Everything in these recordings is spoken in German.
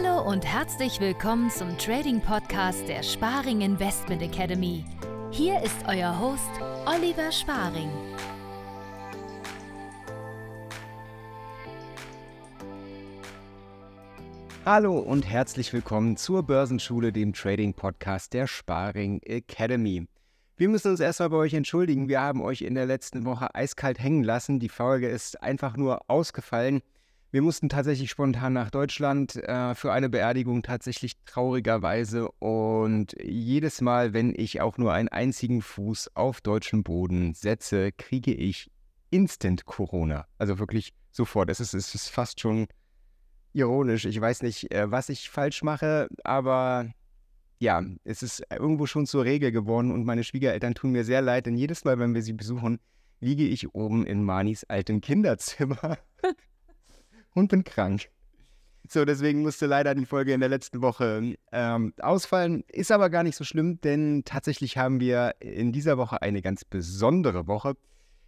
Hallo und herzlich willkommen zum Trading Podcast der Sparing Investment Academy. Hier ist euer Host Oliver Sparing. Hallo und herzlich willkommen zur Börsenschule, dem Trading Podcast der Sparing Academy. Wir müssen uns erstmal bei euch entschuldigen. Wir haben euch in der letzten Woche eiskalt hängen lassen. Die Folge ist einfach nur ausgefallen. Wir mussten tatsächlich spontan nach Deutschland äh, für eine Beerdigung tatsächlich traurigerweise. Und jedes Mal, wenn ich auch nur einen einzigen Fuß auf deutschen Boden setze, kriege ich instant Corona. Also wirklich sofort. Es ist, es ist fast schon ironisch. Ich weiß nicht, äh, was ich falsch mache, aber ja, es ist irgendwo schon zur Regel geworden und meine Schwiegereltern tun mir sehr leid, denn jedes Mal, wenn wir sie besuchen, liege ich oben in Manis altem Kinderzimmer und bin krank. So, deswegen musste leider die Folge in der letzten Woche ähm, ausfallen. Ist aber gar nicht so schlimm, denn tatsächlich haben wir in dieser Woche eine ganz besondere Woche.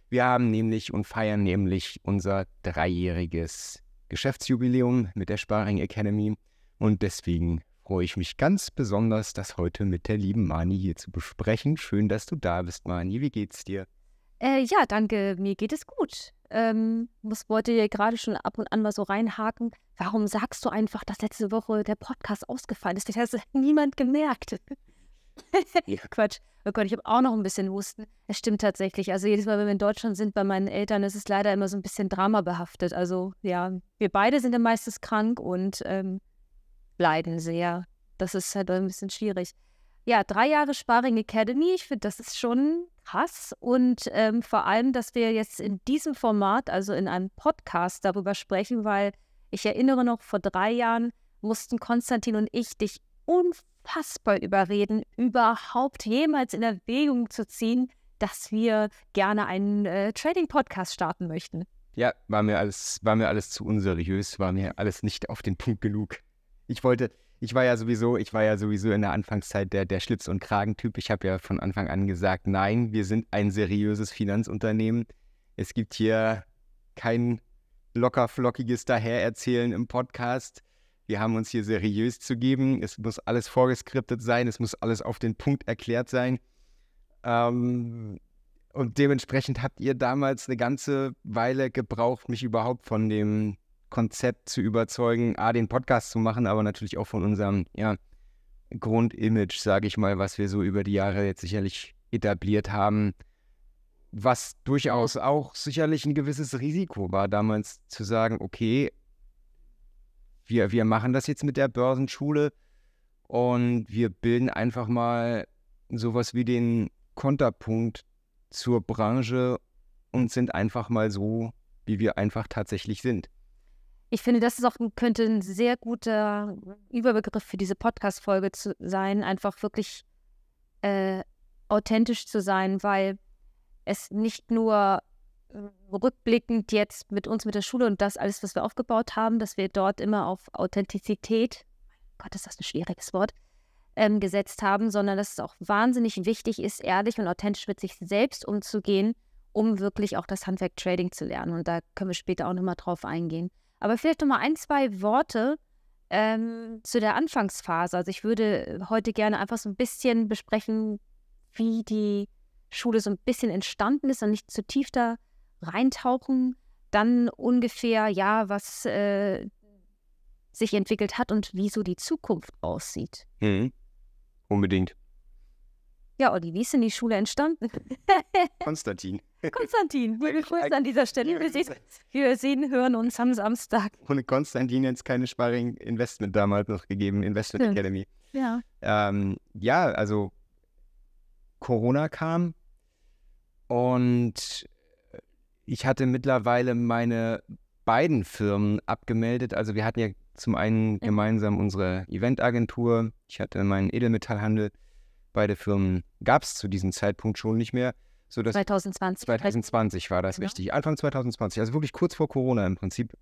Wir haben nämlich und feiern nämlich unser dreijähriges Geschäftsjubiläum mit der Sparing Academy. Und deswegen freue ich mich ganz besonders, das heute mit der lieben Mani hier zu besprechen. Schön, dass du da bist, Mani. Wie geht's dir? Äh, ja, danke, mir geht es gut. Ähm, was wollte ihr gerade schon ab und an mal so reinhaken? Warum sagst du einfach, dass letzte Woche der Podcast ausgefallen ist? Das hat niemand gemerkt. Quatsch. Oh Gott, ich habe auch noch ein bisschen Husten. Es stimmt tatsächlich. Also jedes Mal, wenn wir in Deutschland sind bei meinen Eltern, ist es leider immer so ein bisschen Drama behaftet. Also ja, wir beide sind ja meistens krank und ähm, leiden sehr. Das ist halt ein bisschen schwierig ja, drei Jahre Sparring Academy. Ich finde, das ist schon krass. Und ähm, vor allem, dass wir jetzt in diesem Format, also in einem Podcast darüber sprechen, weil ich erinnere noch, vor drei Jahren mussten Konstantin und ich dich unfassbar überreden, überhaupt jemals in Erwägung zu ziehen, dass wir gerne einen äh, Trading-Podcast starten möchten. Ja, war mir alles, war mir alles zu unseriös, war mir alles nicht auf den Punkt genug. Ich wollte, ich war ja sowieso, ich war ja sowieso in der Anfangszeit der, der Schlips- und Kragen-Typ. Ich habe ja von Anfang an gesagt, nein, wir sind ein seriöses Finanzunternehmen. Es gibt hier kein lockerflockiges Dahererzählen im Podcast. Wir haben uns hier seriös zu geben. Es muss alles vorgeskriptet sein. Es muss alles auf den Punkt erklärt sein. Ähm, und dementsprechend habt ihr damals eine ganze Weile gebraucht, mich überhaupt von dem Konzept zu überzeugen, A, den Podcast zu machen, aber natürlich auch von unserem ja, Grundimage, sage ich mal, was wir so über die Jahre jetzt sicherlich etabliert haben, was durchaus auch sicherlich ein gewisses Risiko war, damals zu sagen, okay, wir, wir machen das jetzt mit der Börsenschule und wir bilden einfach mal sowas wie den Konterpunkt zur Branche und sind einfach mal so, wie wir einfach tatsächlich sind ich finde, das ist auch, könnte ein sehr guter Überbegriff für diese Podcast-Folge zu sein, einfach wirklich äh, authentisch zu sein, weil es nicht nur äh, rückblickend jetzt mit uns, mit der Schule und das alles, was wir aufgebaut haben, dass wir dort immer auf Authentizität, Gott, ist das ein schwieriges Wort, ähm, gesetzt haben, sondern dass es auch wahnsinnig wichtig ist, ehrlich und authentisch mit sich selbst umzugehen, um wirklich auch das Handwerk Trading zu lernen. Und da können wir später auch nochmal drauf eingehen. Aber vielleicht noch mal ein, zwei Worte ähm, zu der Anfangsphase. Also ich würde äh, heute gerne einfach so ein bisschen besprechen, wie die Schule so ein bisschen entstanden ist und nicht zu tief da reintauchen. Dann ungefähr, ja, was äh, sich entwickelt hat und wieso die Zukunft aussieht. Mhm. Unbedingt. Ja, Olli, wie ist denn die Schule entstanden? Konstantin. Konstantin, gute Grüße an dieser Stelle. Wir sehen, wir sehen, hören uns am Samstag. Ohne Konstantin hätte es keine Sparring Investment damals noch gegeben, Investment Schön. Academy. Ja. Ähm, ja, also Corona kam und ich hatte mittlerweile meine beiden Firmen abgemeldet. Also wir hatten ja zum einen gemeinsam unsere Eventagentur, ich hatte meinen Edelmetallhandel Beide Firmen gab es zu diesem Zeitpunkt schon nicht mehr. So dass 2020. 2020 war das genau. richtig. Anfang 2020, also wirklich kurz vor Corona im Prinzip.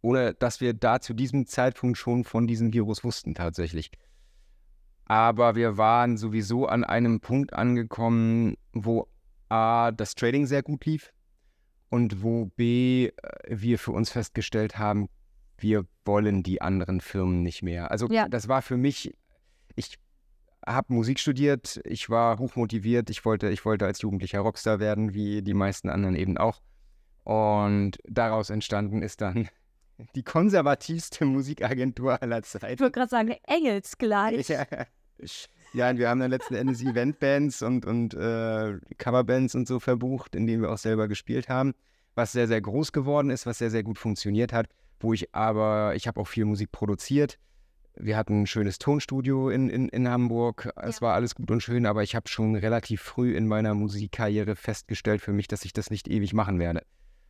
Ohne dass wir da zu diesem Zeitpunkt schon von diesem Virus wussten tatsächlich. Aber wir waren sowieso an einem Punkt angekommen, wo A, das Trading sehr gut lief und wo B, äh, wir für uns festgestellt haben, wir wollen die anderen Firmen nicht mehr. Also ja. das war für mich, ich habe Musik studiert, ich war hochmotiviert, ich wollte, ich wollte als Jugendlicher Rockstar werden, wie die meisten anderen eben auch. Und daraus entstanden ist dann die konservativste Musikagentur aller Zeiten. Ich würde gerade sagen, engelsgleich. Ja. ja, und wir haben dann letzten Endes Eventbands und, und äh, Coverbands und so verbucht, in denen wir auch selber gespielt haben, was sehr, sehr groß geworden ist, was sehr, sehr gut funktioniert hat, wo ich aber, ich habe auch viel Musik produziert wir hatten ein schönes Tonstudio in, in, in Hamburg. Es ja. war alles gut und schön, aber ich habe schon relativ früh in meiner Musikkarriere festgestellt für mich, dass ich das nicht ewig machen werde.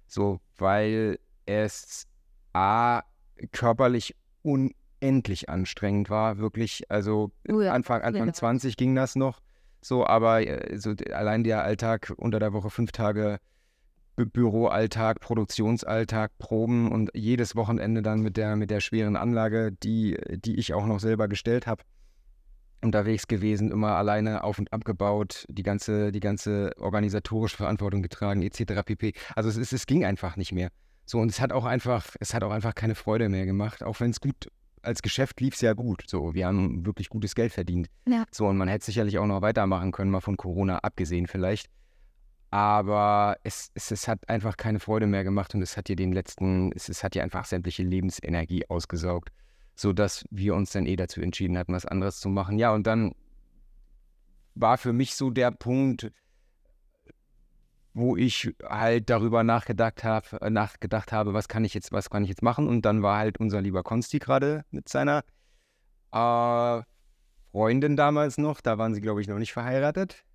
So, weil es A, körperlich unendlich anstrengend war, wirklich. Also oh ja. Anfang, Anfang ja. 20 ging das noch. So, aber äh, so allein der Alltag unter der Woche fünf Tage Büroalltag, Produktionsalltag, Proben und jedes Wochenende dann mit der, mit der schweren Anlage, die, die ich auch noch selber gestellt habe, unterwegs gewesen, immer alleine auf und abgebaut, die ganze, die ganze organisatorische Verantwortung getragen, etc. pp. Also es, es, es ging einfach nicht mehr. So, und es hat auch einfach, es hat auch einfach keine Freude mehr gemacht, auch wenn es gut als Geschäft lief es ja gut. So, wir haben wirklich gutes Geld verdient. Ja. So, und man hätte sicherlich auch noch weitermachen können, mal von Corona abgesehen vielleicht. Aber es, es, es hat einfach keine Freude mehr gemacht und es hat dir den letzten, es, es hat dir einfach sämtliche Lebensenergie ausgesaugt, sodass wir uns dann eh dazu entschieden hatten, was anderes zu machen. Ja, und dann war für mich so der Punkt, wo ich halt darüber nachgedacht habe, nachgedacht habe, was kann ich jetzt, was kann ich jetzt machen? Und dann war halt unser lieber Konsti gerade mit seiner äh, Freundin damals noch, da waren sie, glaube ich, noch nicht verheiratet.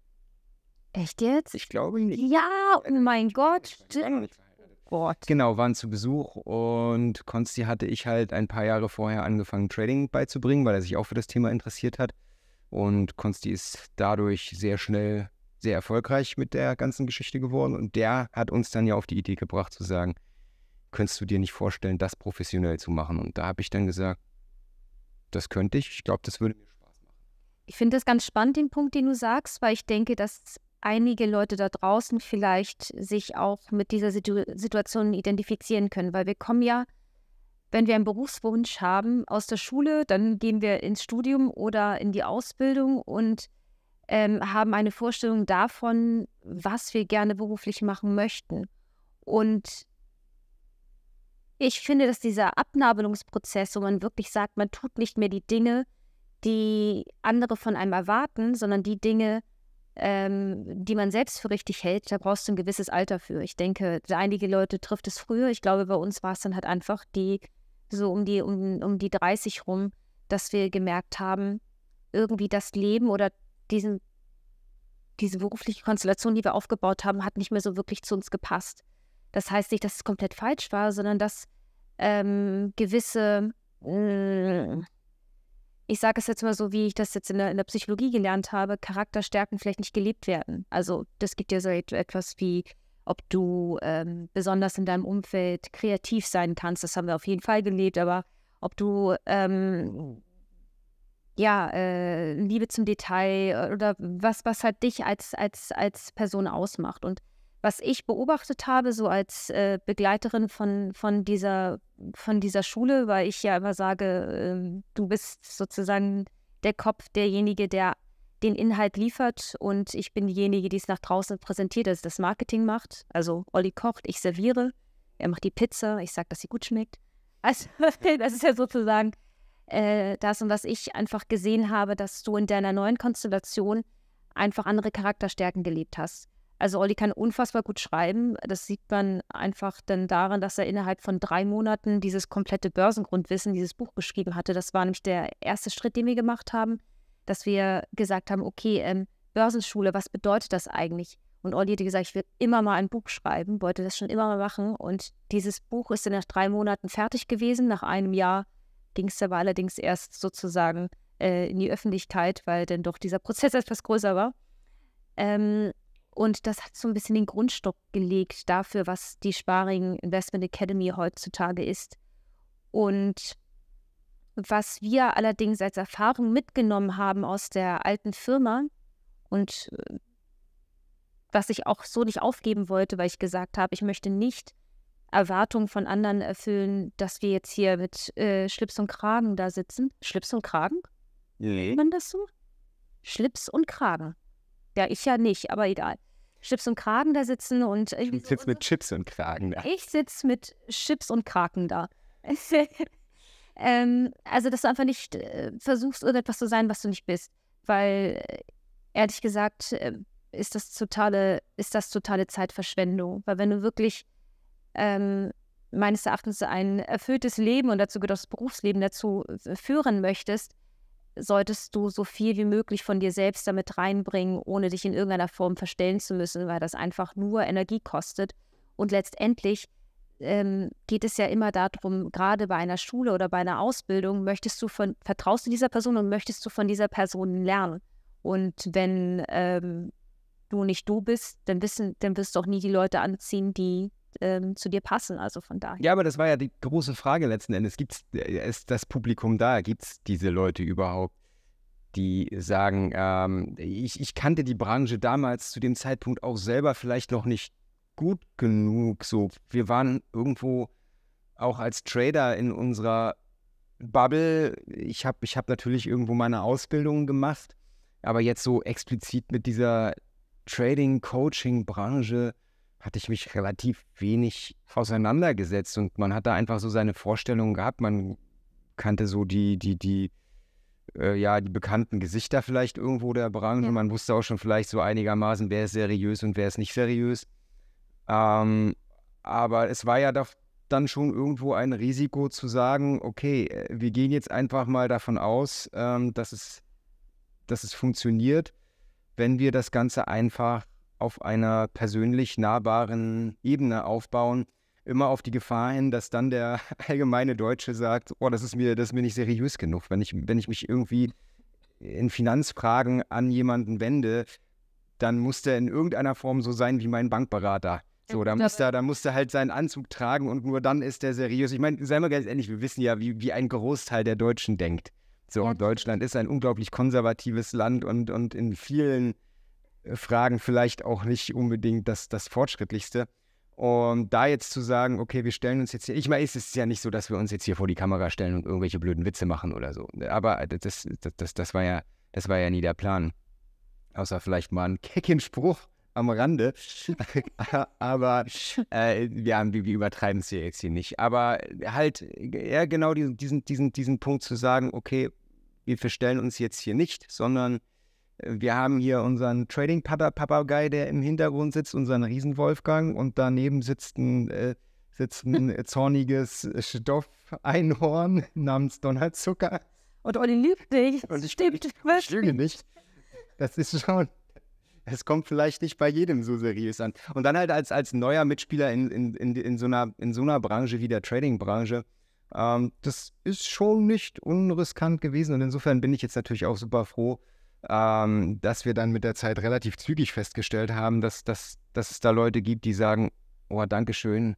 Echt jetzt? Ich glaube nicht. Ja, oh äh, mein Gott, stimmt. Gott. Genau, waren zu Besuch und Konsti hatte ich halt ein paar Jahre vorher angefangen, Trading beizubringen, weil er sich auch für das Thema interessiert hat. Und Konsti ist dadurch sehr schnell sehr erfolgreich mit der ganzen Geschichte geworden. Und der hat uns dann ja auf die Idee gebracht zu sagen, könntest du dir nicht vorstellen, das professionell zu machen? Und da habe ich dann gesagt, das könnte ich. Ich glaube, das würde mir Spaß machen. Ich finde das ganz spannend, den Punkt, den du sagst, weil ich denke, dass einige Leute da draußen vielleicht sich auch mit dieser Situ Situation identifizieren können, weil wir kommen ja, wenn wir einen Berufswunsch haben, aus der Schule, dann gehen wir ins Studium oder in die Ausbildung und ähm, haben eine Vorstellung davon, was wir gerne beruflich machen möchten. Und ich finde, dass dieser Abnabelungsprozess, wo man wirklich sagt, man tut nicht mehr die Dinge, die andere von einem erwarten, sondern die Dinge, ähm, die man selbst für richtig hält, da brauchst du ein gewisses Alter für. Ich denke, einige Leute trifft es früher. Ich glaube, bei uns war es dann halt einfach die, so um die, um, um die 30 rum, dass wir gemerkt haben, irgendwie das Leben oder diesen, diese berufliche Konstellation, die wir aufgebaut haben, hat nicht mehr so wirklich zu uns gepasst. Das heißt nicht, dass es komplett falsch war, sondern dass ähm, gewisse, mh, mm, ich sage es jetzt mal so, wie ich das jetzt in der, in der, Psychologie gelernt habe, Charakterstärken vielleicht nicht gelebt werden. Also das gibt ja so etwas wie, ob du ähm, besonders in deinem Umfeld kreativ sein kannst, das haben wir auf jeden Fall gelebt, aber ob du ähm, ja, äh, Liebe zum Detail äh, oder was, was halt dich als, als, als Person ausmacht. Und was ich beobachtet habe, so als äh, Begleiterin von, von, dieser, von dieser Schule, weil ich ja immer sage, äh, du bist sozusagen der Kopf, derjenige, der den Inhalt liefert und ich bin diejenige, die es nach draußen präsentiert, also das Marketing macht. Also Olli kocht, ich serviere, er macht die Pizza, ich sage, dass sie gut schmeckt. Also das ist ja sozusagen äh, das und was ich einfach gesehen habe, dass du in deiner neuen Konstellation einfach andere Charakterstärken gelebt hast. Also Olli kann unfassbar gut schreiben. Das sieht man einfach dann daran, dass er innerhalb von drei Monaten dieses komplette Börsengrundwissen, dieses Buch geschrieben hatte. Das war nämlich der erste Schritt, den wir gemacht haben, dass wir gesagt haben, okay, ähm, Börsenschule, was bedeutet das eigentlich? Und Olli hatte gesagt, ich will immer mal ein Buch schreiben, wollte das schon immer mal machen. Und dieses Buch ist dann nach drei Monaten fertig gewesen. Nach einem Jahr ging es aber allerdings erst sozusagen äh, in die Öffentlichkeit, weil dann doch dieser Prozess etwas größer war. Ähm, und das hat so ein bisschen den Grundstock gelegt dafür, was die Sparing Investment Academy heutzutage ist. Und was wir allerdings als Erfahrung mitgenommen haben aus der alten Firma und äh, was ich auch so nicht aufgeben wollte, weil ich gesagt habe, ich möchte nicht Erwartungen von anderen erfüllen, dass wir jetzt hier mit äh, Schlips und Kragen da sitzen. Schlips und Kragen? Nee. Nennt man das so? Schlips und Kragen. Ja, ich ja nicht, aber egal. Chips und Kragen da sitzen und ich sitze mit Chips und Kragen da. Ich sitze mit Chips und Kraken da. ähm, also, dass du einfach nicht äh, versuchst, irgendetwas zu sein, was du nicht bist. Weil, äh, ehrlich gesagt, äh, ist das totale, ist das totale Zeitverschwendung. Weil wenn du wirklich ähm, meines Erachtens ein erfülltes Leben und dazu gehört auch das Berufsleben dazu äh, führen möchtest, solltest du so viel wie möglich von dir selbst damit reinbringen, ohne dich in irgendeiner Form verstellen zu müssen, weil das einfach nur Energie kostet. Und letztendlich ähm, geht es ja immer darum, gerade bei einer Schule oder bei einer Ausbildung, möchtest du von, vertraust du dieser Person und möchtest du von dieser Person lernen. Und wenn ähm, du nicht du bist, dann wissen, dann wirst du auch nie die Leute anziehen, die ähm, zu dir passen. Also von daher. Ja, aber das war ja die große Frage letzten Endes. Gibt's, äh, ist das Publikum da? Gibt es diese Leute überhaupt? die sagen, ähm, ich, ich, kannte die Branche damals zu dem Zeitpunkt auch selber vielleicht noch nicht gut genug. So, wir waren irgendwo auch als Trader in unserer Bubble. Ich habe ich hab natürlich irgendwo meine Ausbildung gemacht, aber jetzt so explizit mit dieser Trading-Coaching-Branche hatte ich mich relativ wenig auseinandergesetzt und man hat da einfach so seine Vorstellungen gehabt. Man kannte so die, die, die, äh, ja, die bekannten Gesichter vielleicht irgendwo der Branche. Ja. Man wusste auch schon vielleicht so einigermaßen, wer ist seriös und wer ist nicht seriös. Ähm, aber es war ja doch dann schon irgendwo ein Risiko zu sagen, okay, äh, wir gehen jetzt einfach mal davon aus, ähm, dass, es, dass es funktioniert, wenn wir das Ganze einfach auf einer persönlich nahbaren Ebene aufbauen, immer auf die Gefahr hin, dass dann der allgemeine Deutsche sagt, oh, das ist mir, das ist mir nicht seriös genug. Wenn ich, wenn ich mich irgendwie in Finanzfragen an jemanden wende, dann muss der in irgendeiner Form so sein wie mein Bankberater. So, da muss der, da muss der halt seinen Anzug tragen und nur dann ist der seriös. Ich meine, seien wir ganz ehrlich, wir wissen ja, wie, wie ein Großteil der Deutschen denkt. So, ja. Deutschland ist ein unglaublich konservatives Land und, und in vielen äh, Fragen vielleicht auch nicht unbedingt das, das Fortschrittlichste. Und da jetzt zu sagen, okay, wir stellen uns jetzt hier, ich meine, es ist ja nicht so, dass wir uns jetzt hier vor die Kamera stellen und irgendwelche blöden Witze machen oder so. Aber äh, das, das, das, das war ja, das war ja nie der Plan. Außer vielleicht mal einen kecken Spruch am Rande. Aber äh, wir, haben, wir übertreiben es hier jetzt hier nicht. Aber halt, eher genau diesen, diesen, diesen, diesen Punkt zu sagen, okay, wir verstellen uns jetzt hier nicht, sondern wir haben hier unseren Trading-Papagei, der im Hintergrund sitzt, unseren Riesen-Wolfgang und daneben sitzt ein, äh, sitzt ein äh, zorniges Stoffeinhorn namens Donald Zucker. Und Olli liebt dich. Und ich, Stimmt. Ich, ich lüge nicht. Das ist schon, es kommt vielleicht nicht bei jedem so seriös an. Und dann halt als, als neuer Mitspieler in, in, in, in, so einer, in so einer Branche wie der Trading-Branche, ähm, das ist schon nicht unriskant gewesen. Und insofern bin ich jetzt natürlich auch super froh, ähm, dass wir dann mit der Zeit relativ zügig festgestellt haben, dass, dass, dass es da Leute gibt, die sagen, oh, danke schön,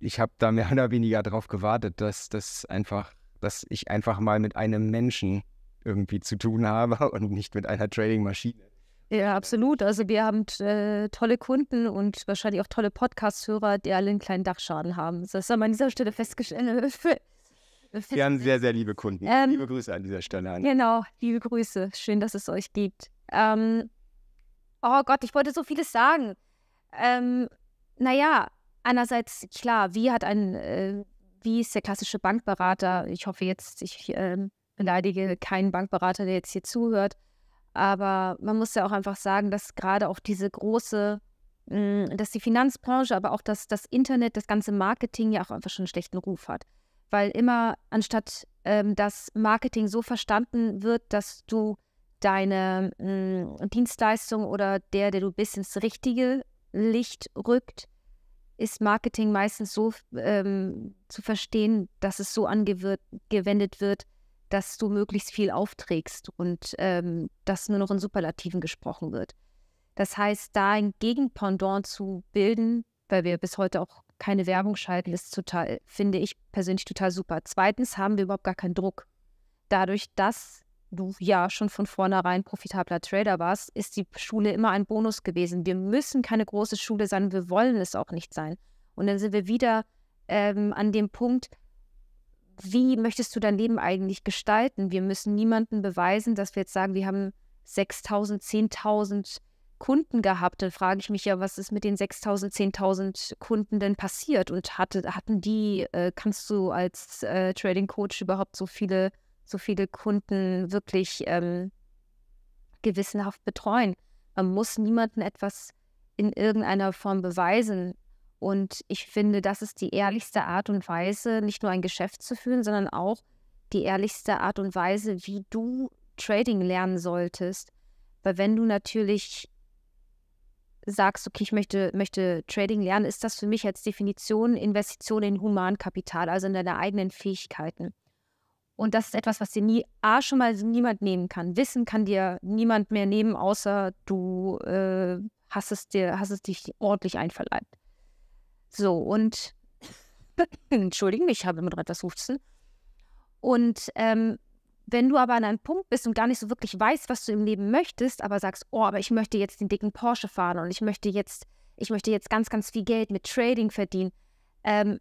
ich habe da mehr oder weniger darauf gewartet, dass das einfach, dass ich einfach mal mit einem Menschen irgendwie zu tun habe und nicht mit einer Trading-Maschine. Ja, absolut. Also wir haben äh, tolle Kunden und wahrscheinlich auch tolle Podcast-Hörer, die alle einen kleinen Dachschaden haben. Das haben wir an dieser Stelle festgestellt. Wir haben sehr, sehr liebe Kunden. Ähm, liebe Grüße an dieser Stelle an. Genau, liebe Grüße. Schön, dass es euch gibt. Ähm, oh Gott, ich wollte so vieles sagen. Ähm, naja, einerseits, klar, wie hat ein, äh, wie ist der klassische Bankberater? Ich hoffe jetzt, ich ähm, beleidige keinen Bankberater, der jetzt hier zuhört. Aber man muss ja auch einfach sagen, dass gerade auch diese große, mh, mm, dass die Finanzbranche, aber auch das, das Internet, das ganze Marketing ja auch einfach schon einen schlechten Ruf hat weil immer anstatt ähm, dass Marketing so verstanden wird, dass du deine mh, mm, Dienstleistung oder der, der du bist, ins richtige Licht rückt, ist Marketing meistens so ähm, zu verstehen, dass es so angewendet wird, dass du möglichst viel aufträgst und ähm, dass nur noch in Superlativen gesprochen wird. Das heißt, da ein Gegenpendant zu bilden, weil wir bis heute auch keine Werbung schalten, ist total, finde ich persönlich total super. Zweitens haben wir überhaupt gar keinen Druck. Dadurch, dass du ja schon von vornherein profitabler Trader warst, ist die Schule immer ein Bonus gewesen. Wir müssen keine große Schule sein, wir wollen es auch nicht sein. Und dann sind wir wieder ähm, an dem Punkt, wie möchtest du dein Leben eigentlich gestalten? Wir müssen niemandem beweisen, dass wir jetzt sagen, wir haben 6000, 10.000 Kunden gehabt. Dann frage ich mich ja, was ist mit den 6.000, 10.000 Kunden denn passiert? Und hatte, hatten die, äh, kannst du als äh, Trading Coach überhaupt so viele, so viele Kunden wirklich ähm, gewissenhaft betreuen? Man muss niemandem etwas in irgendeiner Form beweisen. Und ich finde, das ist die ehrlichste Art und Weise, nicht nur ein Geschäft zu führen, sondern auch die ehrlichste Art und Weise, wie du Trading lernen solltest. Weil wenn du natürlich sagst, okay, ich möchte, möchte Trading lernen, ist das für mich als Definition Investition in Humankapital, also in deine eigenen Fähigkeiten. Und das ist etwas, was dir nie, A, schon mal niemand nehmen kann. Wissen kann dir niemand mehr nehmen, außer du äh, hast, es dir, hast es dich ordentlich einverleibt. So, und entschuldigen, ich habe immer noch etwas Husten. Und ähm, wenn du aber an einem Punkt bist und gar nicht so wirklich weißt, was du im Leben möchtest, aber sagst, oh, aber ich möchte jetzt den dicken Porsche fahren und ich möchte jetzt, ich möchte jetzt ganz, ganz viel Geld mit Trading verdienen, ähm,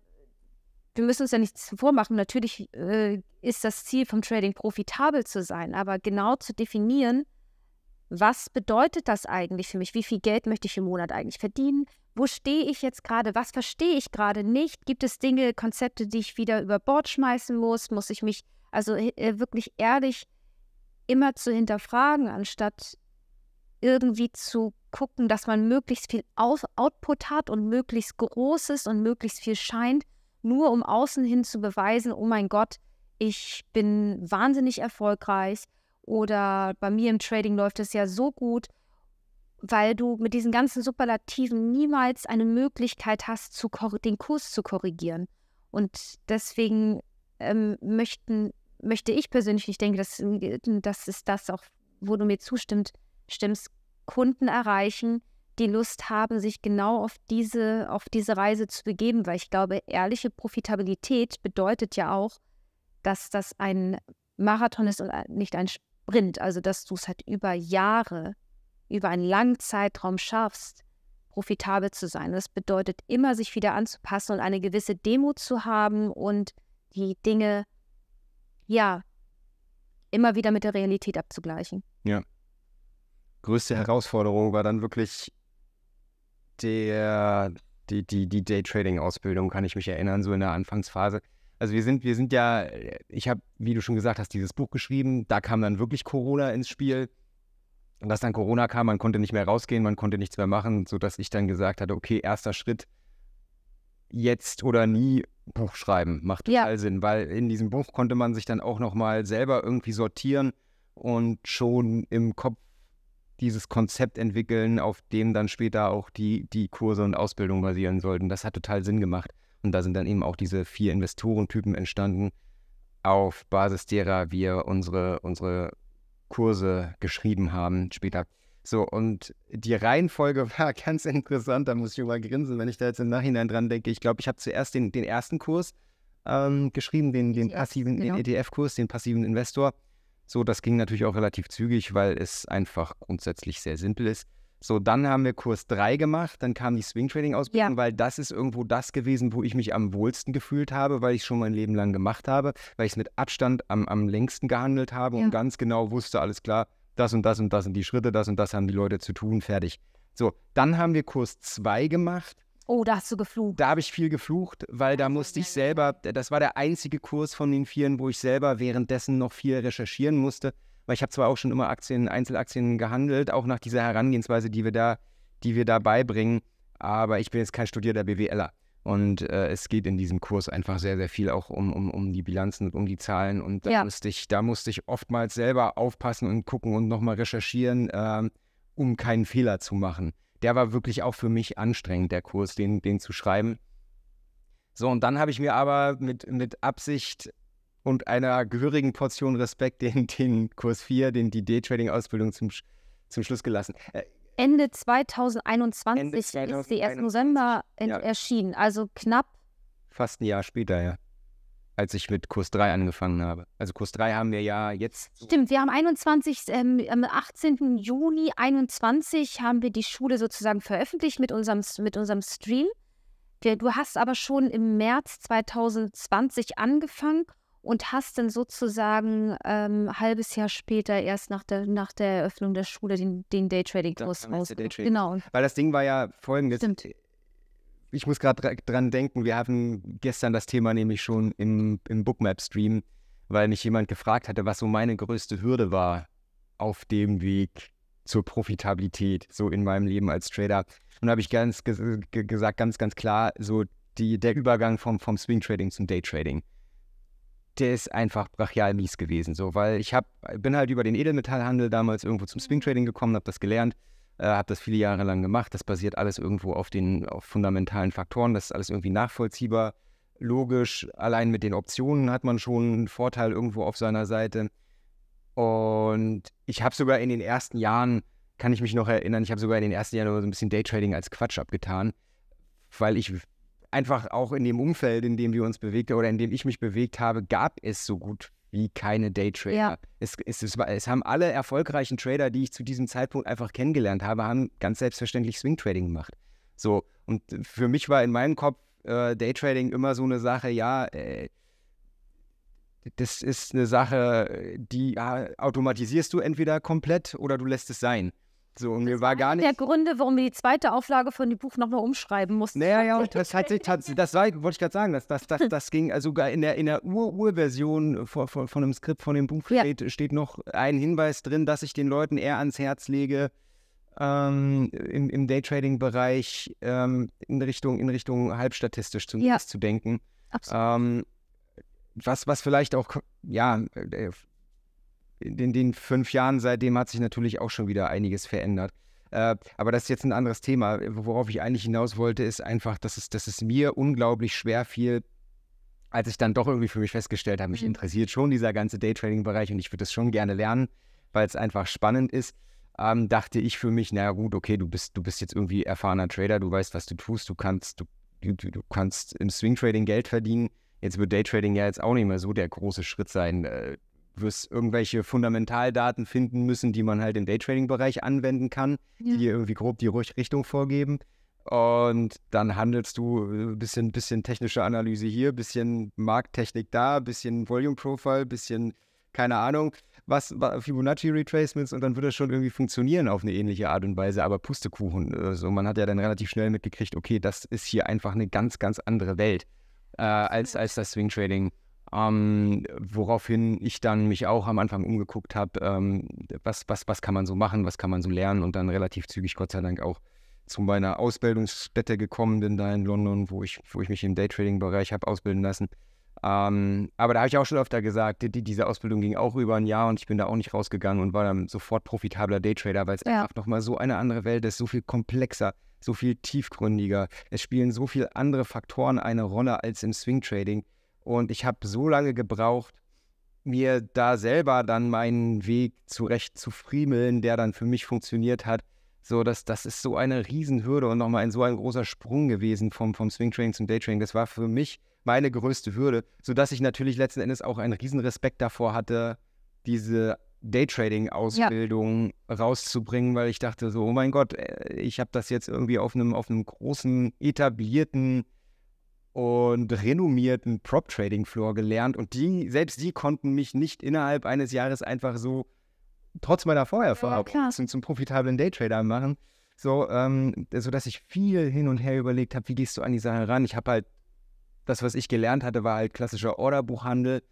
wir müssen uns ja nichts vormachen. Natürlich äh, ist das Ziel vom Trading profitabel zu sein, aber genau zu definieren, was bedeutet das eigentlich für mich? Wie viel Geld möchte ich im Monat eigentlich verdienen? Wo stehe ich jetzt gerade? Was verstehe ich gerade nicht? Gibt es Dinge, Konzepte, die ich wieder über Bord schmeißen muss? Muss ich mich also äh, äh, wirklich ehrlich immer zu hinterfragen, anstatt irgendwie zu gucken, dass man möglichst viel Aus Output hat und möglichst groß ist und möglichst viel scheint, nur um außen hin zu beweisen, oh mein Gott, ich bin wahnsinnig erfolgreich oder bei mir im Trading läuft es ja so gut, weil du mit diesen ganzen Superlativen niemals eine Möglichkeit hast, den Kurs zu korrigieren. Und deswegen ähm, möchten möchte ich persönlich, ich denke, das, äh, äh, das ist das auch, wo du mir zustimmst, stimmst, Kunden erreichen, die Lust haben, sich genau auf diese, auf diese Reise zu begeben, weil ich glaube, ehrliche Profitabilität bedeutet ja auch, dass das ein Marathon ist und äh, nicht ein Sprint, also dass du es halt über Jahre, über einen langen Zeitraum schaffst, profitabel zu sein. Das bedeutet immer, sich wieder anzupassen und eine gewisse Demo zu haben und die Dinge zu ja, immer wieder mit der Realität abzugleichen. Ja. Größte Herausforderung war dann wirklich der, die, die, die Daytrading-Ausbildung, kann ich mich erinnern, so in der Anfangsphase. Also wir sind, wir sind ja, ich habe, wie du schon gesagt hast, dieses Buch geschrieben, da kam dann wirklich Corona ins Spiel. Und dass dann Corona kam, man konnte nicht mehr rausgehen, man konnte nichts mehr machen, sodass ich dann gesagt hatte, okay, erster Schritt, jetzt oder nie Buch schreiben. Macht total ja. Sinn, weil in diesem Buch konnte man sich dann auch nochmal selber irgendwie sortieren und schon im Kopf dieses Konzept entwickeln, auf dem dann später auch die, die Kurse und Ausbildung basieren sollten. Das hat total Sinn gemacht. Und da sind dann eben auch diese vier Investorentypen entstanden, auf Basis derer wir unsere, unsere Kurse geschrieben haben. Später so, und die Reihenfolge war ganz interessant, da muss ich immer grinsen, wenn ich da jetzt im Nachhinein dran denke. Ich glaube, ich habe zuerst den, den ersten Kurs ähm, geschrieben, den, den passiven ja. E- genau. ETF-Kurs, den passiven Investor. So, das ging natürlich auch relativ zügig, weil es einfach grundsätzlich sehr simpel ist. So, dann haben wir Kurs 3 gemacht, dann kam die Swing Trading Ausbildung, ja. weil das ist irgendwo das gewesen, wo ich mich am wohlsten gefühlt habe, weil ich es schon mein Leben lang gemacht habe, weil ich es mit Abstand am, am längsten gehandelt habe ja. und ganz genau wusste, alles klar, das und das und das sind die Schritte, das und das haben die Leute zu tun, fertig. So, dann haben wir Kurs 2 gemacht. Oh, da hast du geflucht. Da habe ich viel geflucht, weil da musste ich selber, das war der einzige Kurs von den Vieren, wo ich selber währenddessen noch viel recherchieren musste. Weil ich habe zwar auch schon immer Aktien, Einzelaktien gehandelt, auch nach dieser Herangehensweise, die wir da, die wir da beibringen, aber ich bin jetzt kein studierter BWLer. Und äh, es geht in diesem Kurs einfach sehr, sehr viel auch um, um, um die Bilanzen und um die Zahlen. Und da, ja. musste ich, da musste ich oftmals selber aufpassen und gucken und nochmal recherchieren, ähm, um keinen Fehler zu machen. Der war wirklich auch für mich anstrengend, der Kurs, den, den zu schreiben. So, und dann habe ich mir aber mit, mit Absicht und einer gehörigen Portion Respekt den, den Kurs 4, den, die D-Trading-Ausbildung zum, zum Schluss gelassen. Äh, Ende 2021 Ende 2021 ist sie erst November ja. erschienen, also knapp. Fast ein Jahr später, ja. Als ich mit Kurs 3 angefangen habe. Also Kurs 3 haben wir ja jetzt. Stimmt, wir haben 21, ähm, am 18. Juni 21 haben wir die Schule sozusagen veröffentlicht mit unserem, mit unserem Stream. Du hast aber schon im März 2020 angefangen und hast dann sozusagen ähm, ein halbes Jahr später erst nach der, nach der Eröffnung der Schule den, den Daytrading-Kurs aus. genau. Weil das Ding war ja folgendes. Stimmt. Äh, ich muss gerade dran denken, wir hatten gestern das Thema nämlich schon im, im Bookmap-Stream, weil mich jemand gefragt hatte, was so meine größte Hürde war auf dem Weg zur Profitabilität, so in meinem Leben als Trader. Und da habe ich ganz gesagt, ganz, ganz klar, so die, der Übergang vom, vom Swing Trading zum Daytrading. Trading der ist einfach brachial mies gewesen, so, weil ich hab, bin halt über den Edelmetallhandel damals irgendwo zum mhm. Swing Trading gekommen, habe das gelernt, äh, habe das viele Jahre lang gemacht. Das basiert alles irgendwo auf den auf fundamentalen Faktoren, das ist alles irgendwie nachvollziehbar, logisch. Allein mit den Optionen hat man schon einen Vorteil irgendwo auf seiner Seite. Und ich habe sogar in den ersten Jahren, kann ich mich noch erinnern, ich habe sogar in den ersten Jahren so ein bisschen Daytrading als Quatsch abgetan, weil ich einfach auch in dem Umfeld, in dem wir uns bewegt oder in dem ich mich bewegt habe, gab es so gut wie keine Daytrader. Ja. Es, es, es, es, haben alle erfolgreichen Trader, die ich zu diesem Zeitpunkt einfach kennengelernt habe, haben ganz selbstverständlich Swing Trading gemacht. So, und für mich war in meinem Kopf äh, Daytrading immer so eine Sache, ja, äh, das ist eine Sache, die ja, automatisierst du entweder komplett oder du lässt es sein. So, und mir war gar nicht. Der Gründe, warum wir die zweite Auflage von dem Buch nochmal umschreiben mussten. Naja, ja, das hat sich tatsächlich, das war, wollte ich gerade sagen, das, das, das, das ging, also sogar in der, in der Ur-Ur-Version von, von, von dem Skript, von dem Buch steht, steht noch ein Hinweis drin, dass ich den Leuten eher ans Herz lege, ähm, im, im Daytrading-Bereich ähm, in Richtung, in Richtung halbstatistisch zumindest ja. zu denken. Absolut. Ähm, was, was vielleicht auch ja, äh, in den fünf Jahren seitdem hat sich natürlich auch schon wieder einiges verändert. Äh, aber das ist jetzt ein anderes Thema. Worauf ich eigentlich hinaus wollte, ist einfach, dass es, dass es mir unglaublich schwer fiel, als ich dann doch irgendwie für mich festgestellt habe, mich mhm. interessiert schon dieser ganze Daytrading-Bereich und ich würde das schon gerne lernen, weil es einfach spannend ist. Ähm, dachte ich für mich, naja, gut, okay, du bist, du bist jetzt irgendwie erfahrener Trader, du weißt, was du tust, du kannst, du, du, du kannst im Swing Trading Geld verdienen. Jetzt wird Daytrading ja jetzt auch nicht mehr so der große Schritt sein, äh, wirst irgendwelche Fundamentaldaten finden müssen, die man halt im Daytrading-Bereich anwenden kann, ja. die irgendwie grob die Richtung vorgeben. Und dann handelst du ein äh, bisschen, bisschen technische Analyse hier, ein bisschen Markttechnik da, ein bisschen Volume Profile, ein bisschen, keine Ahnung, was, Fibonacci Retracements und dann würde das schon irgendwie funktionieren auf eine ähnliche Art und Weise. Aber Pustekuchen, äh, so also man hat ja dann relativ schnell mitgekriegt, okay, das ist hier einfach eine ganz, ganz andere Welt äh, als, als das Swing Trading ähm, woraufhin ich dann mich auch am Anfang umgeguckt habe, ähm, was, was, was kann man so machen, was kann man so lernen und dann relativ zügig, Gott sei Dank, auch zu meiner Ausbildungsstätte gekommen bin, da in London, wo ich, wo ich mich im Daytrading-Bereich habe ausbilden lassen. Ähm, aber da habe ich auch schon öfter gesagt, die, diese Ausbildung ging auch über ein Jahr und ich bin da auch nicht rausgegangen und war dann sofort profitabler Daytrader, weil es ja. einfach nochmal so eine andere Welt ist, so viel komplexer, so viel tiefgründiger. Es spielen so viele andere Faktoren eine Rolle als im Swing-Trading. Und ich habe so lange gebraucht, mir da selber dann meinen Weg zurecht zu friemeln, der dann für mich funktioniert hat. So, das, das ist so eine Riesenhürde und nochmal ein, so ein großer Sprung gewesen vom, vom Swing Training zum Day Training. Das war für mich meine größte Hürde, sodass ich natürlich letzten Endes auch einen riesen Respekt davor hatte, diese Daytrading-Ausbildung ja. rauszubringen, weil ich dachte so, oh mein Gott, äh, ich habe das jetzt irgendwie auf einem, auf einem großen, etablierten und renommierten Prop-Trading-Floor gelernt und die, selbst die konnten mich nicht innerhalb eines Jahres einfach so, trotz meiner Vorerfahrung, ja, zum, zum, profitablen Daytrader machen. So, ähm, sodass ich viel hin und her überlegt habe, wie gehst du an die Sache ran? Ich habe halt, das, was ich gelernt hatte, war halt klassischer Orderbuchhandel,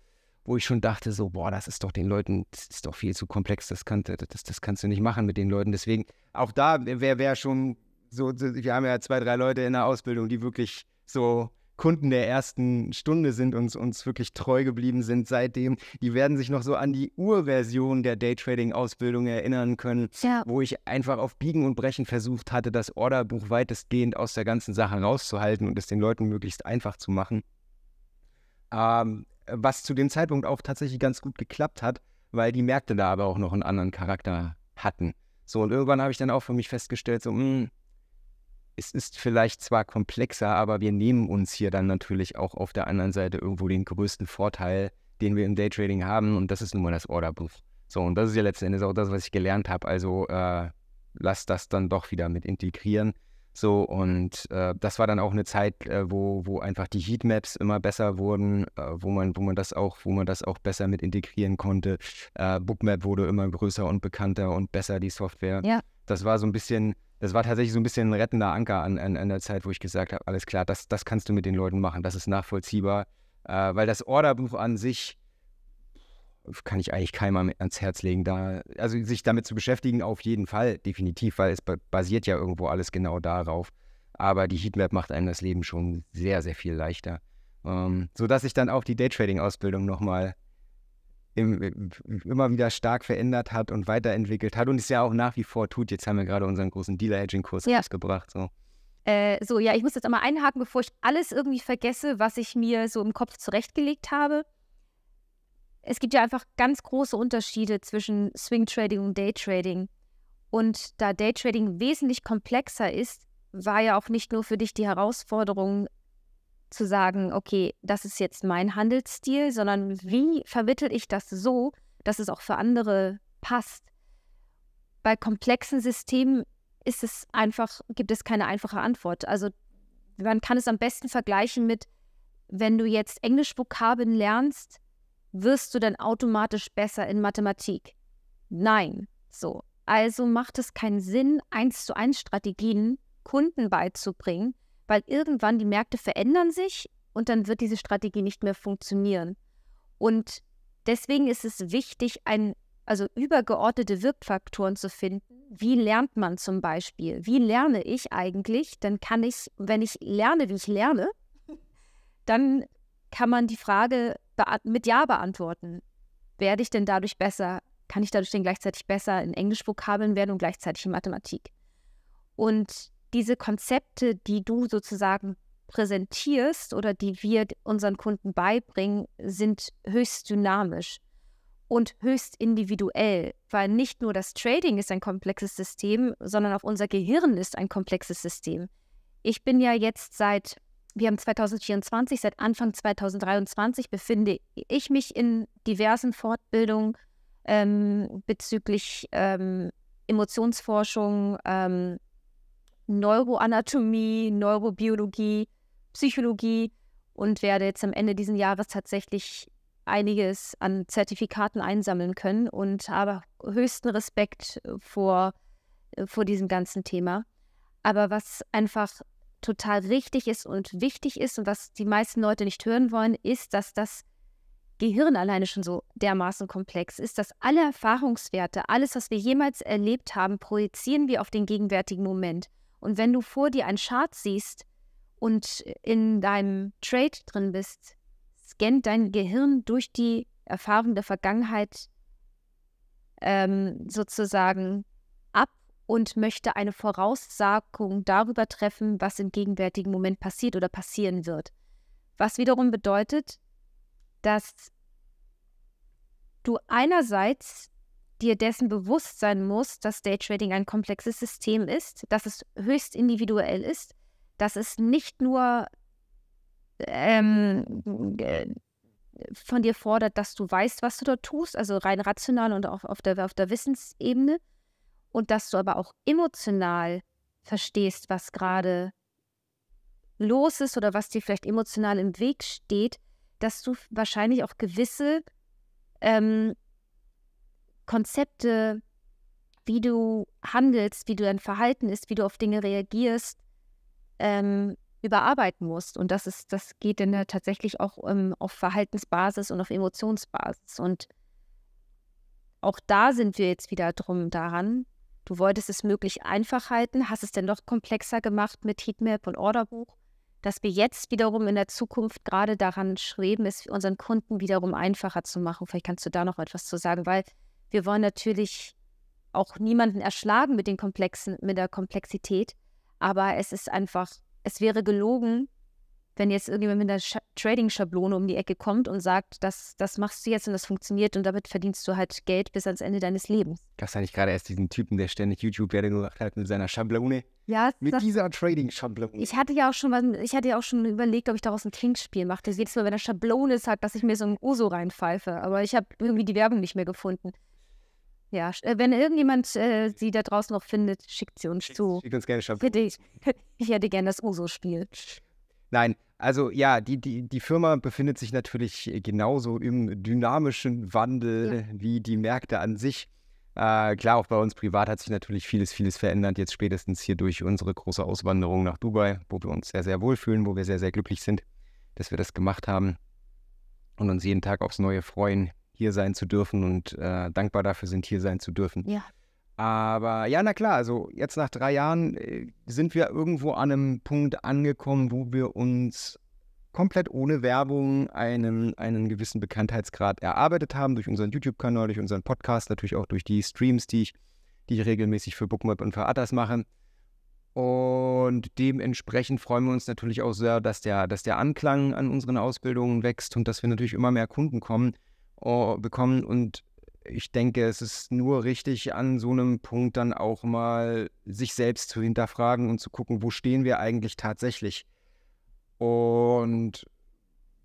wo ich schon dachte, so, boah, das ist doch den Leuten, das ist doch viel zu komplex, das, kann, das, das kannst du nicht machen mit den Leuten. Deswegen, auch da wäre wär schon so, so, wir haben ja zwei, drei Leute in der Ausbildung, die wirklich so Kunden der ersten Stunde sind und uns wirklich treu geblieben sind seitdem, die werden sich noch so an die Urversion der Daytrading-Ausbildung erinnern können, ja. wo ich einfach auf Biegen und Brechen versucht hatte, das Orderbuch weitestgehend aus der ganzen Sache rauszuhalten und es den Leuten möglichst einfach zu machen. Ähm, was zu dem Zeitpunkt auch tatsächlich ganz gut geklappt hat, weil die Märkte da aber auch noch einen anderen Charakter hatten. So, und irgendwann habe ich dann auch für mich festgestellt, so, mh, hm, es ist vielleicht zwar komplexer, aber wir nehmen uns hier dann natürlich auch auf der anderen Seite irgendwo den größten Vorteil, den wir im Daytrading haben und das ist nun mal das Orderbuch. So, und das ist ja letzten Endes auch das, was ich gelernt habe. Also äh, lass das dann doch wieder mit integrieren. So, und äh, das war dann auch eine Zeit, äh, wo, wo einfach die Heatmaps immer besser wurden, äh, wo, man, wo, man das auch, wo man das auch besser mit integrieren konnte. Äh, Bookmap wurde immer größer und bekannter und besser, die Software. Ja. Das war so ein bisschen das war tatsächlich so ein bisschen ein rettender Anker an, an, an der Zeit, wo ich gesagt habe, alles klar, das, das kannst du mit den Leuten machen, das ist nachvollziehbar, äh, weil das Orderbuch an sich kann ich eigentlich keinem ans Herz legen, da, also sich damit zu beschäftigen, auf jeden Fall, definitiv, weil es basiert ja irgendwo alles genau darauf. Aber die Heatmap macht einem das Leben schon sehr, sehr viel leichter. Ähm, sodass ich dann auch die Daytrading-Ausbildung nochmal im, im, immer wieder stark verändert hat und weiterentwickelt hat und es ja auch nach wie vor tut. Jetzt haben wir gerade unseren großen dealer Aging kurs ja. ausgebracht. So. Äh, so, ja, ich muss jetzt einmal einhaken, bevor ich alles irgendwie vergesse, was ich mir so im Kopf zurechtgelegt habe. Es gibt ja einfach ganz große Unterschiede zwischen Swing Trading und Day Trading. Und da Day Trading wesentlich komplexer ist, war ja auch nicht nur für dich die Herausforderung, zu sagen, okay, das ist jetzt mein Handelsstil, sondern wie vermittel ich das so, dass es auch für andere passt. Bei komplexen Systemen ist es einfach, gibt es keine einfache Antwort. Also man kann es am besten vergleichen mit, wenn du jetzt Englisch-Vokabeln lernst, wirst du dann automatisch besser in Mathematik. Nein, so. Also macht es keinen Sinn, eins zu eins Strategien Kunden beizubringen, weil irgendwann die Märkte verändern sich und dann wird diese Strategie nicht mehr funktionieren. Und deswegen ist es wichtig, ein, also übergeordnete Wirkfaktoren zu finden. Wie lernt man zum Beispiel? Wie lerne ich eigentlich? Dann kann ich, wenn ich lerne, wie ich lerne, dann kann man die Frage mit Ja beantworten. Werde ich denn dadurch besser? Kann ich dadurch denn gleichzeitig besser in Englischvokabeln werden und gleichzeitig in Mathematik? Und diese Konzepte, die du sozusagen präsentierst oder die wir unseren Kunden beibringen, sind höchst dynamisch und höchst individuell, weil nicht nur das Trading ist ein komplexes System, sondern auch unser Gehirn ist ein komplexes System. Ich bin ja jetzt seit, wir haben 2024, seit Anfang 2023 befinde ich mich in diversen Fortbildungen ähm, bezüglich ähm, Emotionsforschung, ähm, Neuroanatomie, Neurobiologie, Psychologie und werde jetzt am Ende dieses Jahres tatsächlich einiges an Zertifikaten einsammeln können und habe höchsten Respekt äh, vor, äh, vor diesem ganzen Thema. Aber was einfach total richtig ist und wichtig ist und was die meisten Leute nicht hören wollen, ist, dass das Gehirn alleine schon so dermaßen komplex ist, dass alle Erfahrungswerte, alles, was wir jemals erlebt haben, projizieren wir auf den gegenwärtigen Moment. Und wenn du vor dir einen Chart siehst und in deinem Trade drin bist, scannt dein Gehirn durch die Erfahrung der Vergangenheit ähm, sozusagen ab und möchte eine Voraussagung darüber treffen, was im gegenwärtigen Moment passiert oder passieren wird. Was wiederum bedeutet, dass du einerseits dir dessen bewusst sein musst, dass Daytrading ein komplexes System ist, dass es höchst individuell ist, dass es nicht nur ähm, äh, von dir fordert, dass du weißt, was du dort tust, also rein rational und auch auf der, auf der Wissensebene, und dass du aber auch emotional verstehst, was gerade los ist oder was dir vielleicht emotional im Weg steht, dass du wahrscheinlich auch gewisse ähm, Konzepte, wie du handelst, wie du dein Verhalten ist, wie du auf Dinge reagierst, ähm, überarbeiten musst. Und das ist, das geht dann tatsächlich auch ähm, auf Verhaltensbasis und auf Emotionsbasis. Und auch da sind wir jetzt wieder drum daran. Du wolltest es möglichst einfach halten, hast es denn doch komplexer gemacht mit Heatmap und Orderbuch. Dass wir jetzt wiederum in der Zukunft gerade daran schreiben, es unseren Kunden wiederum einfacher zu machen. Vielleicht kannst du da noch etwas zu sagen, weil wir wollen natürlich auch niemanden erschlagen mit den Komplexen, mit der Komplexität. Aber es ist einfach, es wäre gelogen, wenn jetzt irgendjemand mit einer Trading-Schablone um die Ecke kommt und sagt, das, das machst du jetzt und das funktioniert und damit verdienst du halt Geld bis ans Ende deines Lebens. Gab es eigentlich gerade erst diesen Typen, der ständig YouTube-Werbung gemacht hat mit seiner Schablone? Ja. Mit das, dieser Trading-Schablone. Ich hatte ja auch schon ich hatte ja auch schon überlegt, ob ich daraus ein Trinkspiel mache. Das jedes Mal, wenn er Schablone sagt, dass ich mir so ein Uso reinpfeife. Aber ich habe irgendwie die Werbung nicht mehr gefunden. Ja, äh, wenn irgendjemand äh, sie da draußen noch findet, schickt sie uns schickt, zu. Schickt uns gerne Shampoo. Ich, ich hätte gerne das Uso-Spiel. Nein, also ja, die, die, die Firma befindet sich natürlich genauso im dynamischen Wandel ja. wie die Märkte an sich. Äh, klar, auch bei uns privat hat sich natürlich vieles, vieles verändert. Jetzt spätestens hier durch unsere große Auswanderung nach Dubai, wo wir uns sehr, sehr wohlfühlen, wo wir sehr, sehr glücklich sind, dass wir das gemacht haben und uns jeden Tag aufs Neue freuen, hier sein zu dürfen und äh, dankbar dafür sind, hier sein zu dürfen. Ja. Aber ja, na klar, also jetzt nach drei Jahren äh, sind wir irgendwo an einem Punkt angekommen, wo wir uns komplett ohne Werbung einen, einen gewissen Bekanntheitsgrad erarbeitet haben, durch unseren YouTube-Kanal, durch unseren Podcast, natürlich auch durch die Streams, die ich, die ich regelmäßig für Bookmap und für Atas mache. Und dementsprechend freuen wir uns natürlich auch sehr, dass der, dass der Anklang an unseren Ausbildungen wächst und dass wir natürlich immer mehr Kunden kommen, äh, bekommen. Und ich denke, es ist nur richtig, an so einem Punkt dann auch mal sich selbst zu hinterfragen und zu gucken, wo stehen wir eigentlich tatsächlich. Und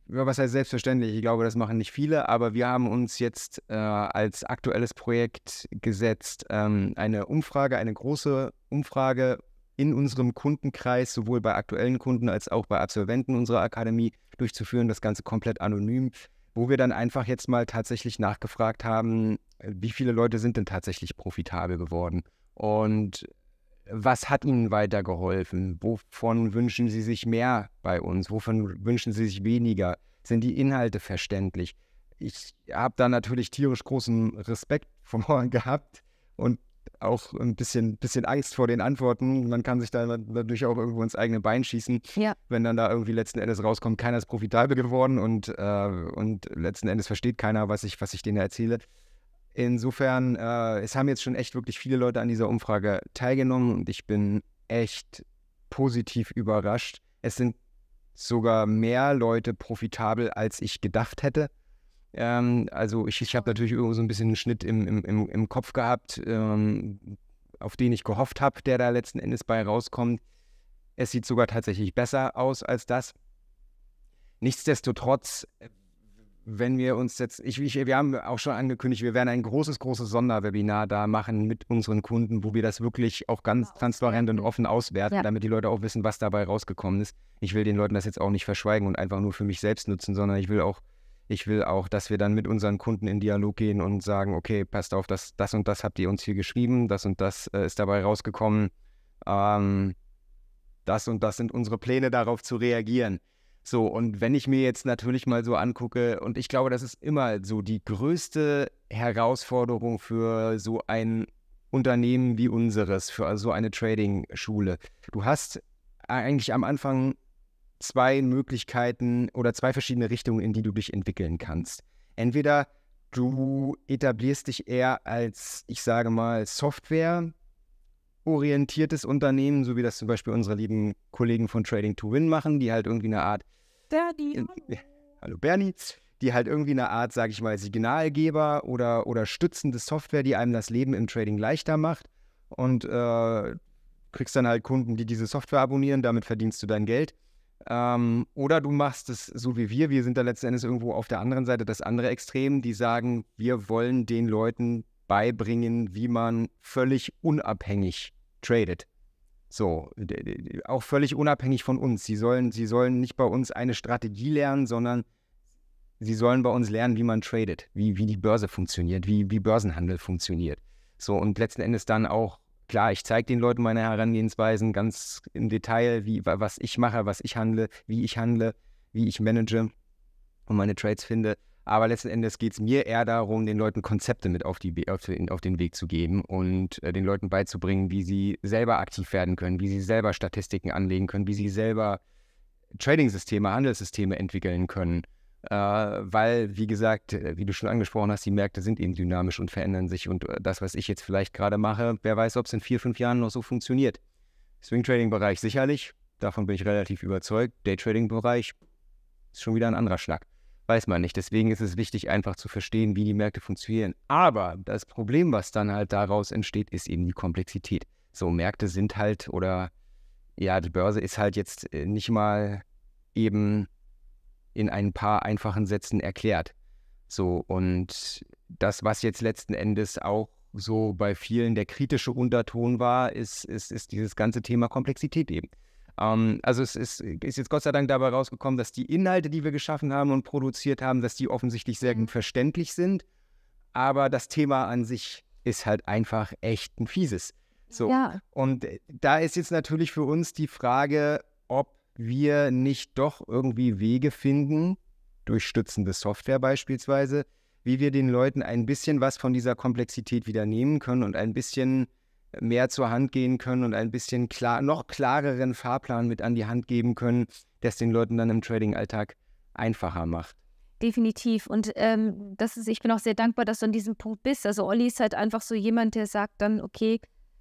ja, was heißt selbstverständlich? Ich glaube, das machen nicht viele, aber wir haben uns jetzt äh, als aktuelles Projekt gesetzt, ähm, eine Umfrage, eine große Umfrage in unserem Kundenkreis, sowohl bei aktuellen Kunden als auch bei Absolventen unserer Akademie durchzuführen, das Ganze komplett anonym wo wir dann einfach jetzt mal tatsächlich nachgefragt haben, wie viele Leute sind denn tatsächlich profitabel geworden und was hat ihnen weitergeholfen? Wovon wünschen sie sich mehr bei uns? Wovon wünschen sie sich weniger? Sind die Inhalte verständlich? Ich habe da natürlich tierisch großen Respekt vor gehabt und auch ein bisschen, bisschen Angst vor den Antworten. Man kann sich da natürlich auch irgendwo ins eigene Bein schießen, ja. wenn dann da irgendwie letzten Endes rauskommt, keiner ist profitabel geworden und, äh, und letzten Endes versteht keiner, was ich, was ich denen erzähle. Insofern, äh, es haben jetzt schon echt wirklich viele Leute an dieser Umfrage teilgenommen und ich bin echt positiv überrascht. Es sind sogar mehr Leute profitabel, als ich gedacht hätte. Ähm, also ich, ich habe natürlich irgendwo so ein bisschen einen Schnitt im, im, im Kopf gehabt, ähm, auf den ich gehofft habe, der da letzten Endes bei rauskommt. Es sieht sogar tatsächlich besser aus als das. Nichtsdestotrotz, äh, wenn wir uns jetzt, ich, ich, wir haben auch schon angekündigt, wir werden ein großes, großes Sonderwebinar da machen mit unseren Kunden, wo wir das wirklich auch ganz genau, transparent und offen auswerten, ja. damit die Leute auch wissen, was dabei rausgekommen ist. Ich will den Leuten das jetzt auch nicht verschweigen und einfach nur für mich selbst nutzen, sondern ich will auch ich will auch, dass wir dann mit unseren Kunden in Dialog gehen und sagen, okay, passt auf, das, das und das habt ihr uns hier geschrieben, das und das äh, ist dabei rausgekommen. Ähm, das und das sind unsere Pläne, darauf zu reagieren. So, und wenn ich mir jetzt natürlich mal so angucke, und ich glaube, das ist immer so die größte Herausforderung für so ein Unternehmen wie unseres, für so eine Trading-Schule. Du hast eigentlich am Anfang zwei Möglichkeiten oder zwei verschiedene Richtungen, in die du dich entwickeln kannst. Entweder du etablierst dich eher als, ich sage mal, Software-orientiertes Unternehmen, so wie das zum Beispiel unsere lieben Kollegen von Trading to Win machen, die halt irgendwie eine Art. Bernie. hallo Bernie. Die halt irgendwie eine Art, sage ich mal, Signalgeber oder, oder stützende Software, die einem das Leben im Trading leichter macht. Und äh, kriegst dann halt Kunden, die diese Software abonnieren, damit verdienst du dein Geld. Ähm, oder du machst es so wie wir. Wir sind da letzten Endes irgendwo auf der anderen Seite, das andere Extrem, die sagen, wir wollen den Leuten beibringen, wie man völlig unabhängig tradet. So, auch völlig unabhängig von uns. Sie sollen, sie sollen nicht bei uns eine Strategie lernen, sondern sie sollen bei uns lernen, wie man tradet, wie, wie die Börse funktioniert, wie, wie Börsenhandel funktioniert. So, und letzten Endes dann auch klar, ich zeige den Leuten meine Herangehensweisen ganz im Detail, wie, was ich mache, was ich handle, wie ich handle, wie ich manage und meine Trades finde. Aber letzten Endes geht es mir eher darum, den Leuten Konzepte mit auf, die, auf, den, Weg zu geben und äh, den Leuten beizubringen, wie sie selber aktiv werden können, wie sie selber Statistiken anlegen können, wie sie selber Trading-Systeme, Handelssysteme entwickeln können äh, weil, wie gesagt, äh, wie du schon angesprochen hast, die Märkte sind eben dynamisch und verändern sich. Und äh, das, was ich jetzt vielleicht gerade mache, wer weiß, ob es in vier, fünf Jahren noch so funktioniert. Swing Trading-Bereich sicherlich, davon bin ich relativ überzeugt. Day Trading bereich ist schon wieder ein anderer Schlag. Weiß man nicht. Deswegen ist es wichtig, einfach zu verstehen, wie die Märkte funktionieren. Aber das Problem, was dann halt daraus entsteht, ist eben die Komplexität. So, Märkte sind halt oder ja, die Börse ist halt jetzt nicht mal eben in ein paar einfachen Sätzen erklärt. So, und das, was jetzt letzten Endes auch so bei vielen der kritische Unterton war, ist, ist, ist dieses ganze Thema Komplexität eben. Ähm, also es ist, ist, jetzt Gott sei Dank dabei rausgekommen, dass die Inhalte, die wir geschaffen haben und produziert haben, dass die offensichtlich sehr gut mhm. verständlich sind. Aber das Thema an sich ist halt einfach echt ein fieses. So. Ja. Und da ist jetzt natürlich für uns die Frage, ob wir nicht doch irgendwie Wege finden, durch stützende Software beispielsweise, wie wir den Leuten ein bisschen was von dieser Komplexität wieder nehmen können und ein bisschen mehr zur Hand gehen können und ein bisschen klar, noch klareren Fahrplan mit an die Hand geben können, das den Leuten dann im Trading-Alltag einfacher macht. Definitiv. Und ähm, das ist, ich bin auch sehr dankbar, dass du an diesem Punkt bist. Also Olli ist halt einfach so jemand, der sagt dann, okay,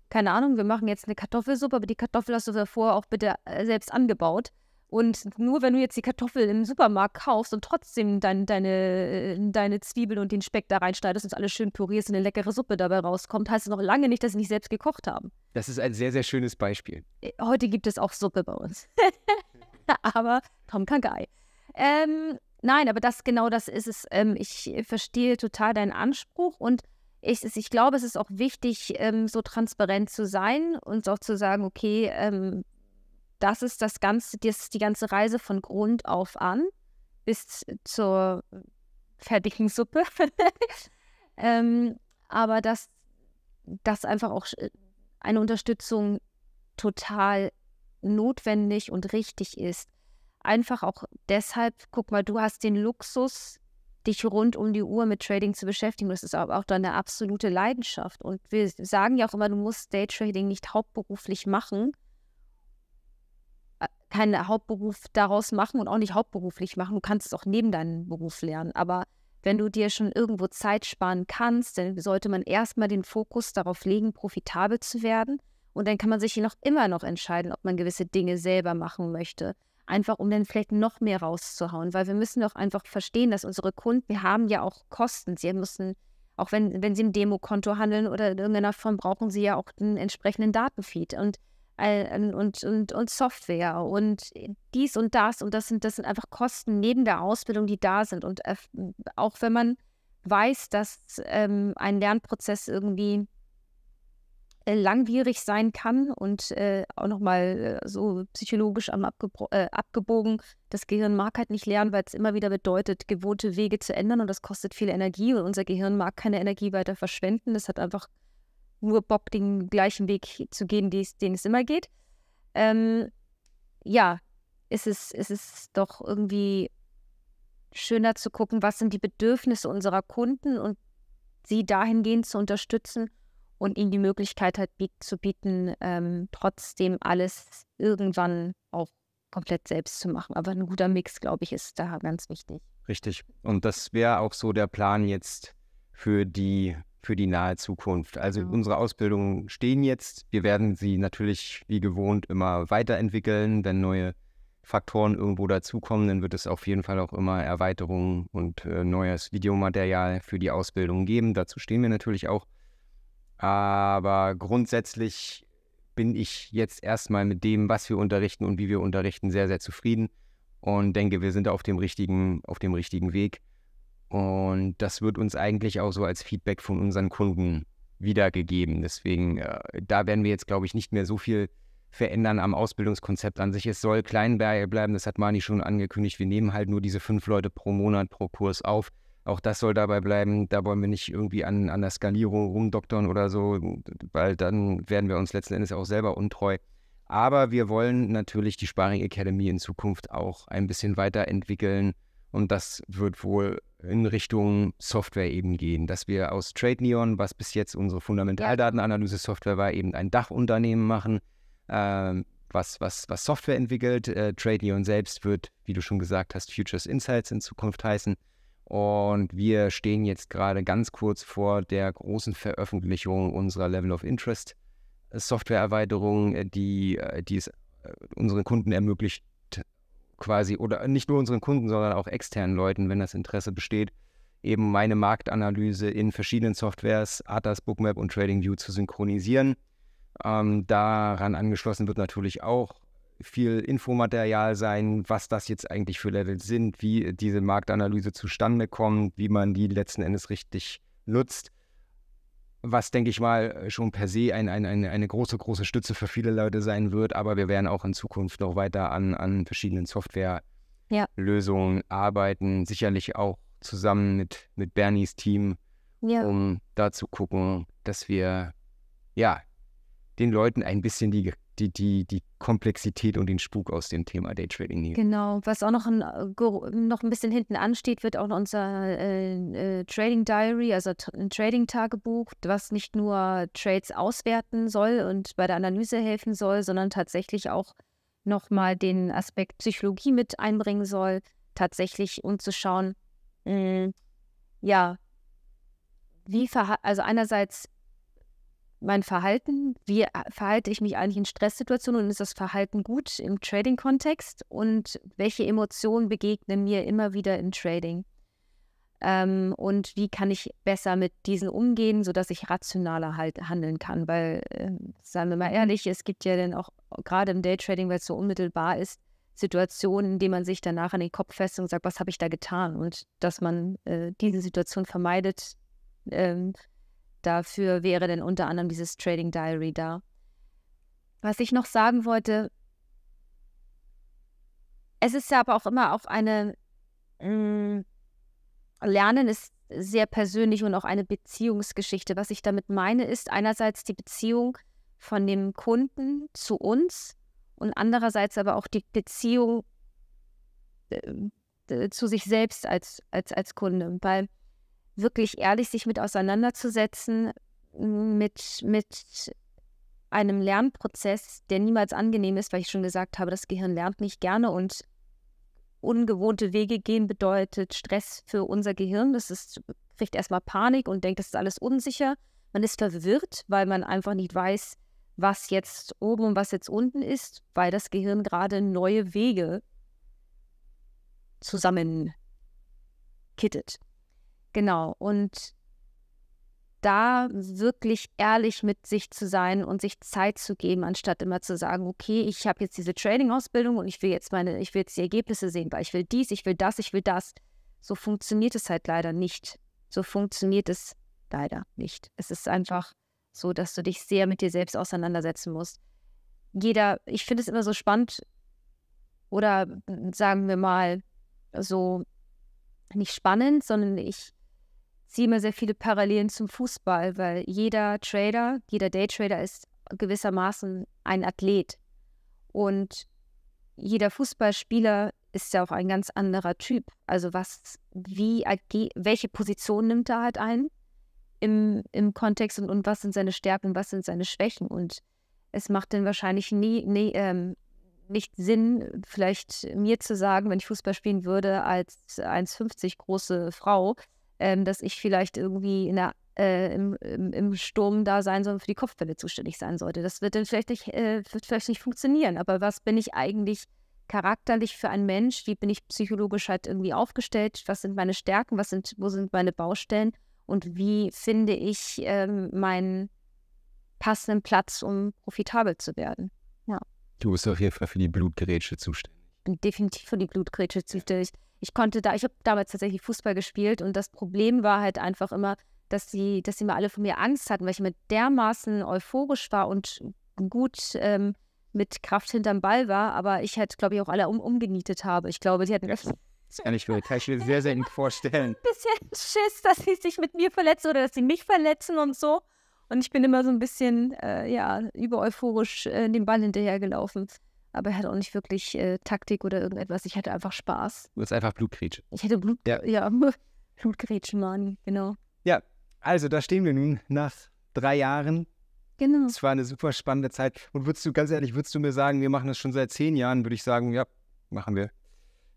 keine Ahnung, wir machen jetzt eine Kartoffelsuppe, aber die Kartoffel hast du davor auch bitte äh, selbst angebaut. Und nur wenn du jetzt die Kartoffel im Supermarkt kaufst und trotzdem dein, deine, äh, deine Zwiebeln und den Speck da reinschneidest und alles schön pürierst und eine leckere Suppe dabei rauskommt, heißt es noch lange nicht, dass sie nicht selbst gekocht haben. Das ist ein sehr, sehr schönes Beispiel. Äh, heute gibt es auch Suppe bei uns. aber Tom kann geil. Ähm, nein, aber das genau das ist es. Ähm, ich verstehe total deinen Anspruch und ich, ich glaube, es ist auch wichtig, ähm, so transparent zu sein und auch zu sagen, okay, ähm, das ist das ganze, das ist die ganze Reise von Grund auf an bis zur fertigen Suppe. ähm, aber dass das einfach auch äh, eine Unterstützung total notwendig und richtig ist. Einfach auch deshalb, guck mal, du hast den Luxus, dich rund um die Uhr mit Trading zu beschäftigen. Das ist aber auch deine absolute Leidenschaft. Und wir sagen ja auch immer, du musst Daytrading nicht hauptberuflich machen, äh, keinen Hauptberuf daraus machen und auch nicht hauptberuflich machen. Du kannst es auch neben deinem Beruf lernen. Aber wenn du dir schon irgendwo Zeit sparen kannst, dann sollte man erstmal den Fokus darauf legen, profitabel zu werden. Und dann kann man sich noch immer noch entscheiden, ob man gewisse Dinge selber machen möchte einfach um dann vielleicht noch mehr rauszuhauen, weil wir müssen doch einfach verstehen, dass unsere Kunden, wir haben ja auch Kosten, sie müssen, auch wenn, wenn sie im Demokonto handeln oder in irgendeiner Form, brauchen sie ja auch einen entsprechenden Datenfeed und, äh, und, und, und Software und dies und das und das sind, das sind einfach Kosten neben der Ausbildung, die da sind und äh, auch wenn man weiß, dass ähm, ein Lernprozess irgendwie äh, langwierig sein kann und äh, auch nochmal äh, so psychologisch am Abgebro äh, abgebogen. Das Gehirn mag halt nicht lernen, weil es immer wieder bedeutet, gewohnte Wege zu ändern und das kostet viel Energie und unser Gehirn mag keine Energie weiter verschwenden. Es hat einfach nur Bock, den gleichen Weg zu gehen, den es immer geht. Ähm, ja, ist es, ist doch irgendwie schöner zu gucken, was sind die Bedürfnisse unserer Kunden und sie dahingehend zu unterstützen, und ihnen die Möglichkeit halt zu bieten, ähm, trotzdem alles irgendwann auch komplett selbst zu machen. Aber ein guter Mix, glaube ich, ist da ganz wichtig. Richtig. Und das wäre auch so der Plan jetzt für die für die nahe Zukunft. Also ja. Genau. unsere Ausbildungen stehen jetzt. Wir werden sie natürlich wie gewohnt immer weiterentwickeln. Wenn neue Faktoren irgendwo dazukommen, dann wird es auf jeden Fall auch immer Erweiterungen und äh, neues Videomaterial für die Ausbildung geben. Dazu stehen wir natürlich auch. Aber grundsätzlich bin ich jetzt erstmal mit dem, was wir unterrichten und wie wir unterrichten, sehr, sehr zufrieden und denke, wir sind auf dem richtigen, auf dem richtigen Weg. Und das wird uns eigentlich auch so als Feedback von unseren Kunden wiedergegeben. Deswegen, äh, da werden wir jetzt, glaube ich, nicht mehr so viel verändern am Ausbildungskonzept an sich. Es soll klein bleiben, das hat Mani schon angekündigt. Wir nehmen halt nur diese fünf Leute pro Monat pro Kurs auf. Auch das soll dabei bleiben. Da wollen wir nicht irgendwie an, an der Skalierung rumdoktern oder so, weil dann werden wir uns letzten Endes auch selber untreu. Aber wir wollen natürlich die Sparing Academy in Zukunft auch ein bisschen weiterentwickeln. Und das wird wohl in Richtung Software eben gehen, dass wir aus Trade Neon, was bis jetzt unsere Fundamentaldatenanalyse-Software war, eben ein Dachunternehmen machen, äh, was, was, was Software entwickelt. Äh, Trade Neon selbst wird, wie du schon gesagt hast, Futures Insights in Zukunft heißen. Und wir stehen jetzt gerade ganz kurz vor der großen Veröffentlichung unserer Level of Interest äh, Softwareerweiterung, äh, die, äh, die es unseren Kunden ermöglicht, quasi, oder nicht nur unseren Kunden, sondern auch externen Leuten, wenn das Interesse besteht, eben meine Marktanalyse in verschiedenen Softwares, Atas, Bookmap und TradingView zu synchronisieren. Ähm, daran angeschlossen wird natürlich auch viel Infomaterial sein, was das jetzt eigentlich für Levels sind, wie diese Marktanalyse zustande kommt, wie man die letzten Endes richtig nutzt. Was, denke ich mal, schon per se ein, ein, eine, eine große, große Stütze für viele Leute sein wird. Aber wir werden auch in Zukunft noch weiter an, an verschiedenen Softwarelösungen ja. arbeiten. Sicherlich auch zusammen mit, mit Bernies Team, ja. um da zu gucken, dass wir ja den Leuten ein bisschen die, die, die, die Komplexität und den Spuk aus dem Thema Daytrading nehmen. Genau, was auch noch ein, äh, noch ein bisschen hinten ansteht, wird auch noch unser äh, äh, Trading Diary, also ein Trading-Tagebuch, was nicht nur Trades auswerten soll und bei der Analyse helfen soll, sondern tatsächlich auch nochmal den Aspekt Psychologie mit einbringen soll, tatsächlich umzuschauen, zu mm, ja, wie also einerseits mein Verhalten, wie äh, verhalte ich mich eigentlich in Stresssituationen und ist das Verhalten gut im Trading-Kontext und welche Emotionen begegnen mir immer wieder im Trading? Ähm, und wie kann ich besser mit diesen umgehen, sodass ich rationaler halt handeln kann? Weil, äh, seien wir mal mhm. ehrlich, es gibt ja dann auch gerade im Daytrading, weil es so unmittelbar ist, Situationen, in denen man sich danach an den Kopf fest und sagt, was habe ich da getan? Und dass man äh, diese Situation vermeidet, ähm, Dafür wäre denn unter anderem dieses Trading Diary da. Was ich noch sagen wollte, es ist ja aber auch immer auf eine, mh, mm, Lernen ist sehr persönlich und auch eine Beziehungsgeschichte. Was ich damit meine, ist einerseits die Beziehung von dem Kunden zu uns und andererseits aber auch die Beziehung äh, äh zu sich selbst als, als, als Kunde. Weil wirklich ehrlich sich mit auseinanderzusetzen, mit, mit einem Lernprozess, der niemals angenehm ist, weil ich schon gesagt habe, das Gehirn lernt nicht gerne und ungewohnte Wege gehen bedeutet Stress für unser Gehirn. Das ist, kriegt erstmal Panik und denkt, das ist alles unsicher. Man ist verwirrt, weil man einfach nicht weiß, was jetzt oben und was jetzt unten ist, weil das Gehirn gerade neue Wege zusammenkittet. Genau. Und da wirklich ehrlich mit sich zu sein und sich Zeit zu geben, anstatt immer zu sagen, okay, ich habe jetzt diese training ausbildung und ich will jetzt meine, ich will jetzt die Ergebnisse sehen, weil ich will dies, ich will das, ich will das. So funktioniert es halt leider nicht. So funktioniert es leider nicht. Es ist einfach so, dass du dich sehr mit dir selbst auseinandersetzen musst. Jeder, ich finde es immer so spannend, oder sagen wir mal so nicht spannend, sondern ich sehe immer sehr viele Parallelen zum Fußball, weil jeder Trader, jeder Daytrader ist gewissermaßen ein Athlet. Und jeder Fußballspieler ist ja auch ein ganz anderer Typ. Also was, wie, welche Position nimmt er halt ein im, im Kontext und, und was sind seine Stärken, was sind seine Schwächen. Und es macht dann wahrscheinlich nie, nie ähm, nicht Sinn, vielleicht mir zu sagen, wenn ich Fußball spielen würde, als 1,50 große Frau, ähm, dass ich vielleicht irgendwie in der, äh, im, im, im, Sturm da sein soll und für die Kopfwelle zuständig sein sollte. Das wird dann vielleicht nicht, äh, wird vielleicht nicht funktionieren. Aber was bin ich eigentlich charakterlich für ein Mensch? Wie bin ich psychologisch halt irgendwie aufgestellt? Was sind meine Stärken? Was sind, wo sind meine Baustellen? Und wie finde ich ähm, meinen passenden Platz, um profitabel zu werden? Ja. Du bist auf jeden Fall für die Blutgerätsche zuständig. Bin definitiv für die Blutgerätsche zuständig. Ja ich konnte da, ich habe damals tatsächlich Fußball gespielt und das Problem war halt einfach immer, dass sie, dass die mal alle von mir Angst hatten, weil ich mit dermaßen euphorisch war und gut ähm, mit Kraft hinterm Ball war, aber ich halt, glaube ich, auch alle um, umgenietet habe. Ich glaube, sie hatten. Das kann ich mir, kann ich mir sehr selten vorstellen. Bisschen Schiss, dass sie sich mit mir verletzen oder dass sie mich verletzen und so. Und ich bin immer so ein bisschen, äh, ja, übereuphorisch äh, dem Ball hinterhergelaufen aber er hatte auch nicht wirklich äh, Taktik oder irgendetwas. Ich hatte einfach Spaß. Du hast einfach Blutgrätsche. Ich hätte Blut, ja, ja Blutgrätschenmann, genau. Ja, also da stehen wir nun nach drei Jahren. Genau. Es war eine super spannende Zeit. Und würdest du, ganz ehrlich, würdest du mir sagen, wir machen das schon seit zehn Jahren, würde ich sagen, ja, machen wir.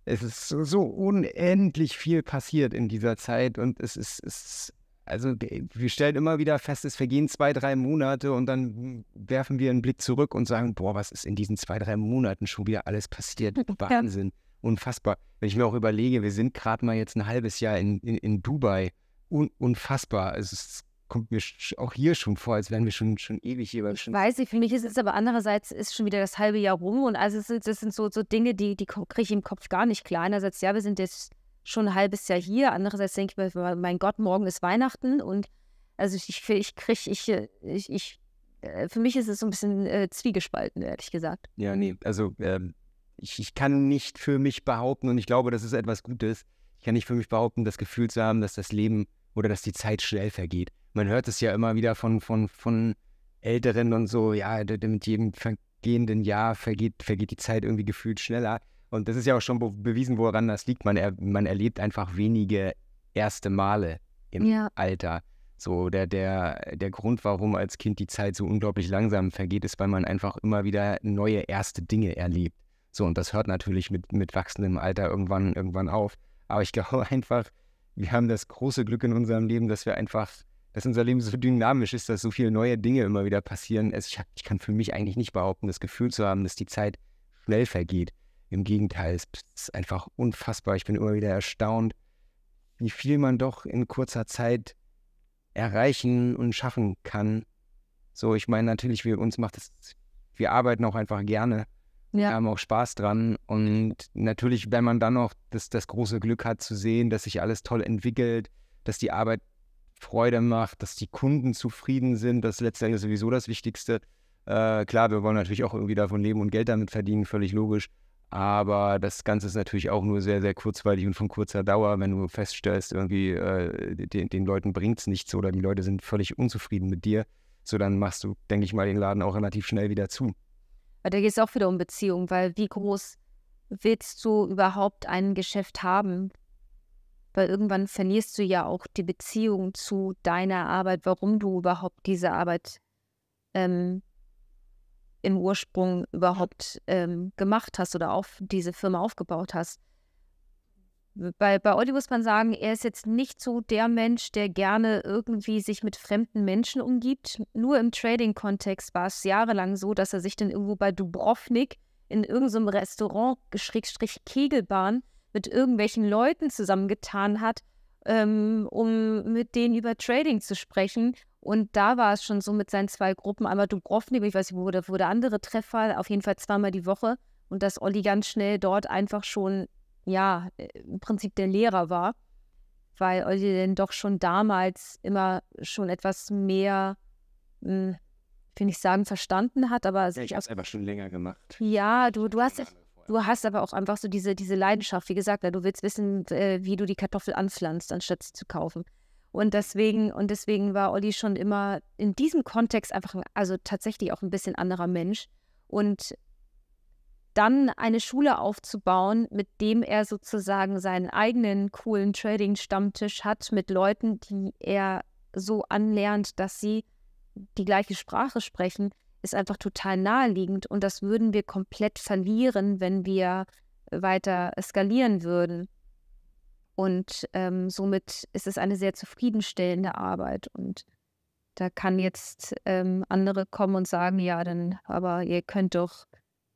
Es ist so, so unendlich viel passiert in dieser Zeit und es ist, es ist also wir stellen immer wieder fest, es vergehen zwei, drei Monate und dann werfen wir einen Blick zurück und sagen, boah, was ist in diesen zwei, drei Monaten schon wieder alles passiert? Wahnsinn, unfassbar. Wenn ich mir auch überlege, wir sind gerade mal jetzt ein halbes Jahr in, in, in Dubai, Un, unfassbar. Also es kommt mir auch hier schon vor, als wären wir schon, schon ewig hier. Ich weiß ich, für mich ist es aber andererseits ist schon wieder das halbe Jahr rum und also das sind so, so Dinge, die, die kriege ich im Kopf gar nicht klar. Einerseits, ja, wir sind jetzt schon ein halbes Jahr hier. Andererseits denke ich mir, mein Gott, morgen ist Weihnachten und also ich, ich kriege, ich, äh, ich, ich, äh, für mich ist es so ein bisschen äh, zwiegespalten, ehrlich gesagt. Ja, nee, also ähm, ich, ich kann nicht für mich behaupten und ich glaube, das ist etwas Gutes. Ich kann nicht für mich behaupten, das Gefühl zu haben, dass das Leben oder dass die Zeit schnell vergeht. Man hört es ja immer wieder von, von, von Älteren und so, ja, mit jedem vergehenden Jahr vergeht, vergeht die Zeit irgendwie gefühlt schneller. Und das ist ja auch schon bewiesen, woran das liegt. Man, er, man erlebt einfach wenige erste Male im ja. Alter. So, der, der, der Grund, warum als Kind die Zeit so unglaublich langsam vergeht, ist, weil man einfach immer wieder neue erste Dinge erlebt. So, und das hört natürlich mit, mit wachsendem Alter irgendwann, irgendwann auf. Aber ich glaube einfach, wir haben das große Glück in unserem Leben, dass wir einfach, dass unser Leben so dynamisch ist, dass so viele neue Dinge immer wieder passieren. Es, ich, ich kann für mich eigentlich nicht behaupten, das Gefühl zu haben, dass die Zeit schnell vergeht. Im Gegenteil, es ist einfach unfassbar. Ich bin immer wieder erstaunt, wie viel man doch in kurzer Zeit erreichen und schaffen kann. So, ich meine natürlich, wir uns macht es, wir arbeiten auch einfach gerne. Ja. Wir haben auch Spaß dran. Und natürlich, wenn man dann noch das, das große Glück hat zu sehen, dass sich alles toll entwickelt, dass die Arbeit Freude macht, dass die Kunden zufrieden sind, das ist letztendlich sowieso das Wichtigste. Äh, klar, wir wollen natürlich auch irgendwie davon leben und Geld damit verdienen, völlig logisch. Aber das Ganze ist natürlich auch nur sehr, sehr kurzweilig und von kurzer Dauer, wenn du feststellst, irgendwie äh, den, den, Leuten bringt es nichts oder die Leute sind völlig unzufrieden mit dir. So, dann machst du, denke ich mal, den Laden auch relativ schnell wieder zu. Aber da geht es auch wieder um Beziehung, weil wie groß willst du überhaupt ein Geschäft haben? Weil irgendwann verlierst du ja auch die Beziehung zu deiner Arbeit, warum du überhaupt diese Arbeit ähm, im Ursprung überhaupt ähm, gemacht hast oder auf diese Firma aufgebaut hast. Bei, bei Olli muss man sagen, er ist jetzt nicht so der Mensch, der gerne irgendwie sich mit fremden Menschen umgibt. Nur im Trading-Kontext war es jahrelang so, dass er sich dann irgendwo bei Dubrovnik in irgendeinem Restaurant, Schrägstrich Kegelbahn, mit irgendwelchen Leuten zusammengetan hat, ähm, um mit denen über Trading zu sprechen und da war es schon so mit seinen zwei Gruppen, einmal Dubrovnik, ich weiß nicht, wo der, wo der andere Treffer, war, auf jeden Fall zweimal die Woche. Und dass Olli ganz schnell dort einfach schon, ja, äh, im Prinzip der Lehrer war, weil Olli denn doch schon damals immer schon etwas mehr, finde hm, ich sagen, verstanden hat, aber. Ja, ich habe es einfach schon länger gemacht. Ja, du, du hast. Du hast aber auch einfach so diese, diese Leidenschaft, wie gesagt, ja, du willst wissen, äh, wie du die Kartoffel anpflanzt, anstatt sie zu kaufen. Und deswegen, und deswegen war Olli schon immer in diesem Kontext einfach, also tatsächlich auch ein bisschen anderer Mensch. Und dann eine Schule aufzubauen, mit dem er sozusagen seinen eigenen coolen Trading-Stammtisch hat, mit Leuten, die er so anlernt, dass sie die gleiche Sprache sprechen, ist einfach total naheliegend. Und das würden wir komplett verlieren, wenn wir weiter skalieren würden. Und ähm, somit ist es eine sehr zufriedenstellende Arbeit. Und da kann jetzt ähm, andere kommen und sagen, ja, dann, aber ihr könnt doch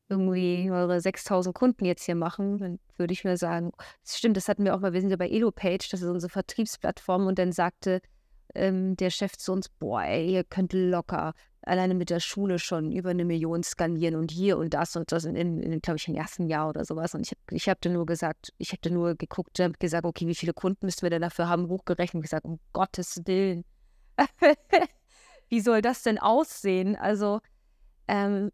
irgendwie eure 6000 Kunden jetzt hier machen, dann würde ich mir sagen, das stimmt, das hatten wir auch mal, wir sind ja bei EloPage, das ist unsere Vertriebsplattform und dann sagte ähm, der Chef zu uns, boah, ey, ihr könnt locker alleine mit der Schule schon über eine Million skalieren und hier und das und das in, in, in glaube ich, im ersten Jahr oder sowas. Und ich, ich habe dann nur gesagt, ich habe dann nur geguckt, gesagt, okay, wie viele Kunden müssen wir denn dafür haben, hochgerechnet gesagt, um Gottes Willen. wie soll das denn aussehen? Also, ähm,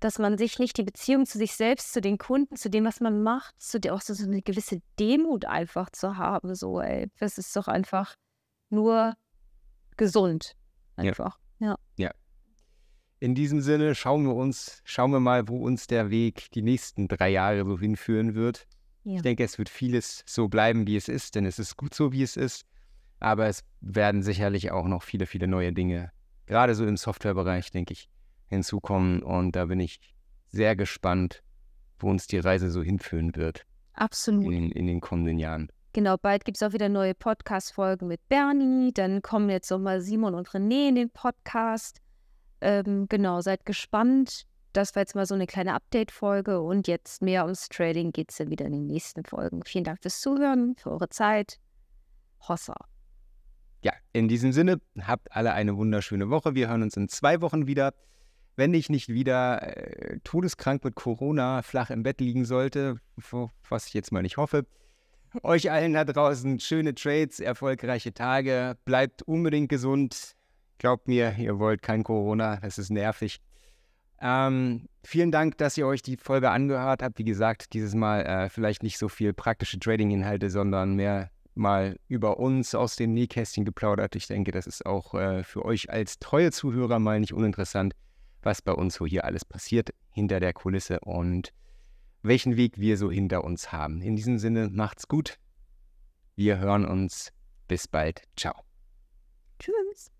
dass man sich nicht die Beziehung zu sich selbst, zu den Kunden, zu dem, was man macht, zu der auch so, so eine gewisse Demut einfach zu haben, so, ey, das ist doch einfach nur gesund. Einfach. Ja. ja. ja. In diesem Sinne schauen wir uns, schauen wir mal, wo uns der Weg die nächsten drei Jahre so hinführen wird. Ja. Ich denke, es wird vieles so bleiben, wie es ist, denn es ist gut so, wie es ist. Aber es werden sicherlich auch noch viele, viele neue Dinge, gerade so im Softwarebereich, denke ich, hinzukommen. Und da bin ich sehr gespannt, wo uns die Reise so hinführen wird. Absolut. In, in den kommenden Jahren. Genau, bald gibt es auch wieder neue Podcast-Folgen mit Bernie. Dann kommen jetzt nochmal Simon und René in den Podcast. Ähm, genau, seid gespannt. Das war jetzt mal so eine kleine Update-Folge und jetzt mehr ums Trading geht es dann wieder in den nächsten Folgen. Vielen Dank fürs Zuhören, für eure Zeit. Hossa. Ja, in diesem Sinne, habt alle eine wunderschöne Woche. Wir hören uns in zwei Wochen wieder. Wenn ich nicht wieder äh, todeskrank mit Corona flach im Bett liegen sollte, was ich jetzt mal nicht hoffe. Euch allen da draußen schöne Trades, erfolgreiche Tage. Bleibt unbedingt gesund. Glaubt mir, ihr wollt kein Corona, das ist nervig. Ähm, vielen Dank, dass ihr euch die Folge angehört habt. Wie gesagt, dieses Mal äh, vielleicht nicht so viel praktische Trading-Inhalte, sondern mehr mal über uns aus dem Nähkästchen geplaudert. Ich denke, das ist auch äh, für euch als treue Zuhörer mal nicht uninteressant, was bei uns so hier alles passiert hinter der Kulisse und welchen Weg wir so hinter uns haben. In diesem Sinne, macht's gut. Wir hören uns. Bis bald. Ciao. Tschüss.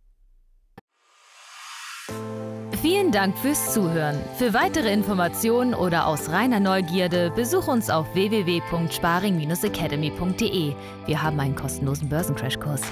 Vielen Dank fürs Zuhören. Für weitere Informationen oder aus reiner Neugierde besuch uns auf www.sparing-academy.de. Wir haben einen kostenlosen Börsencrashkurs.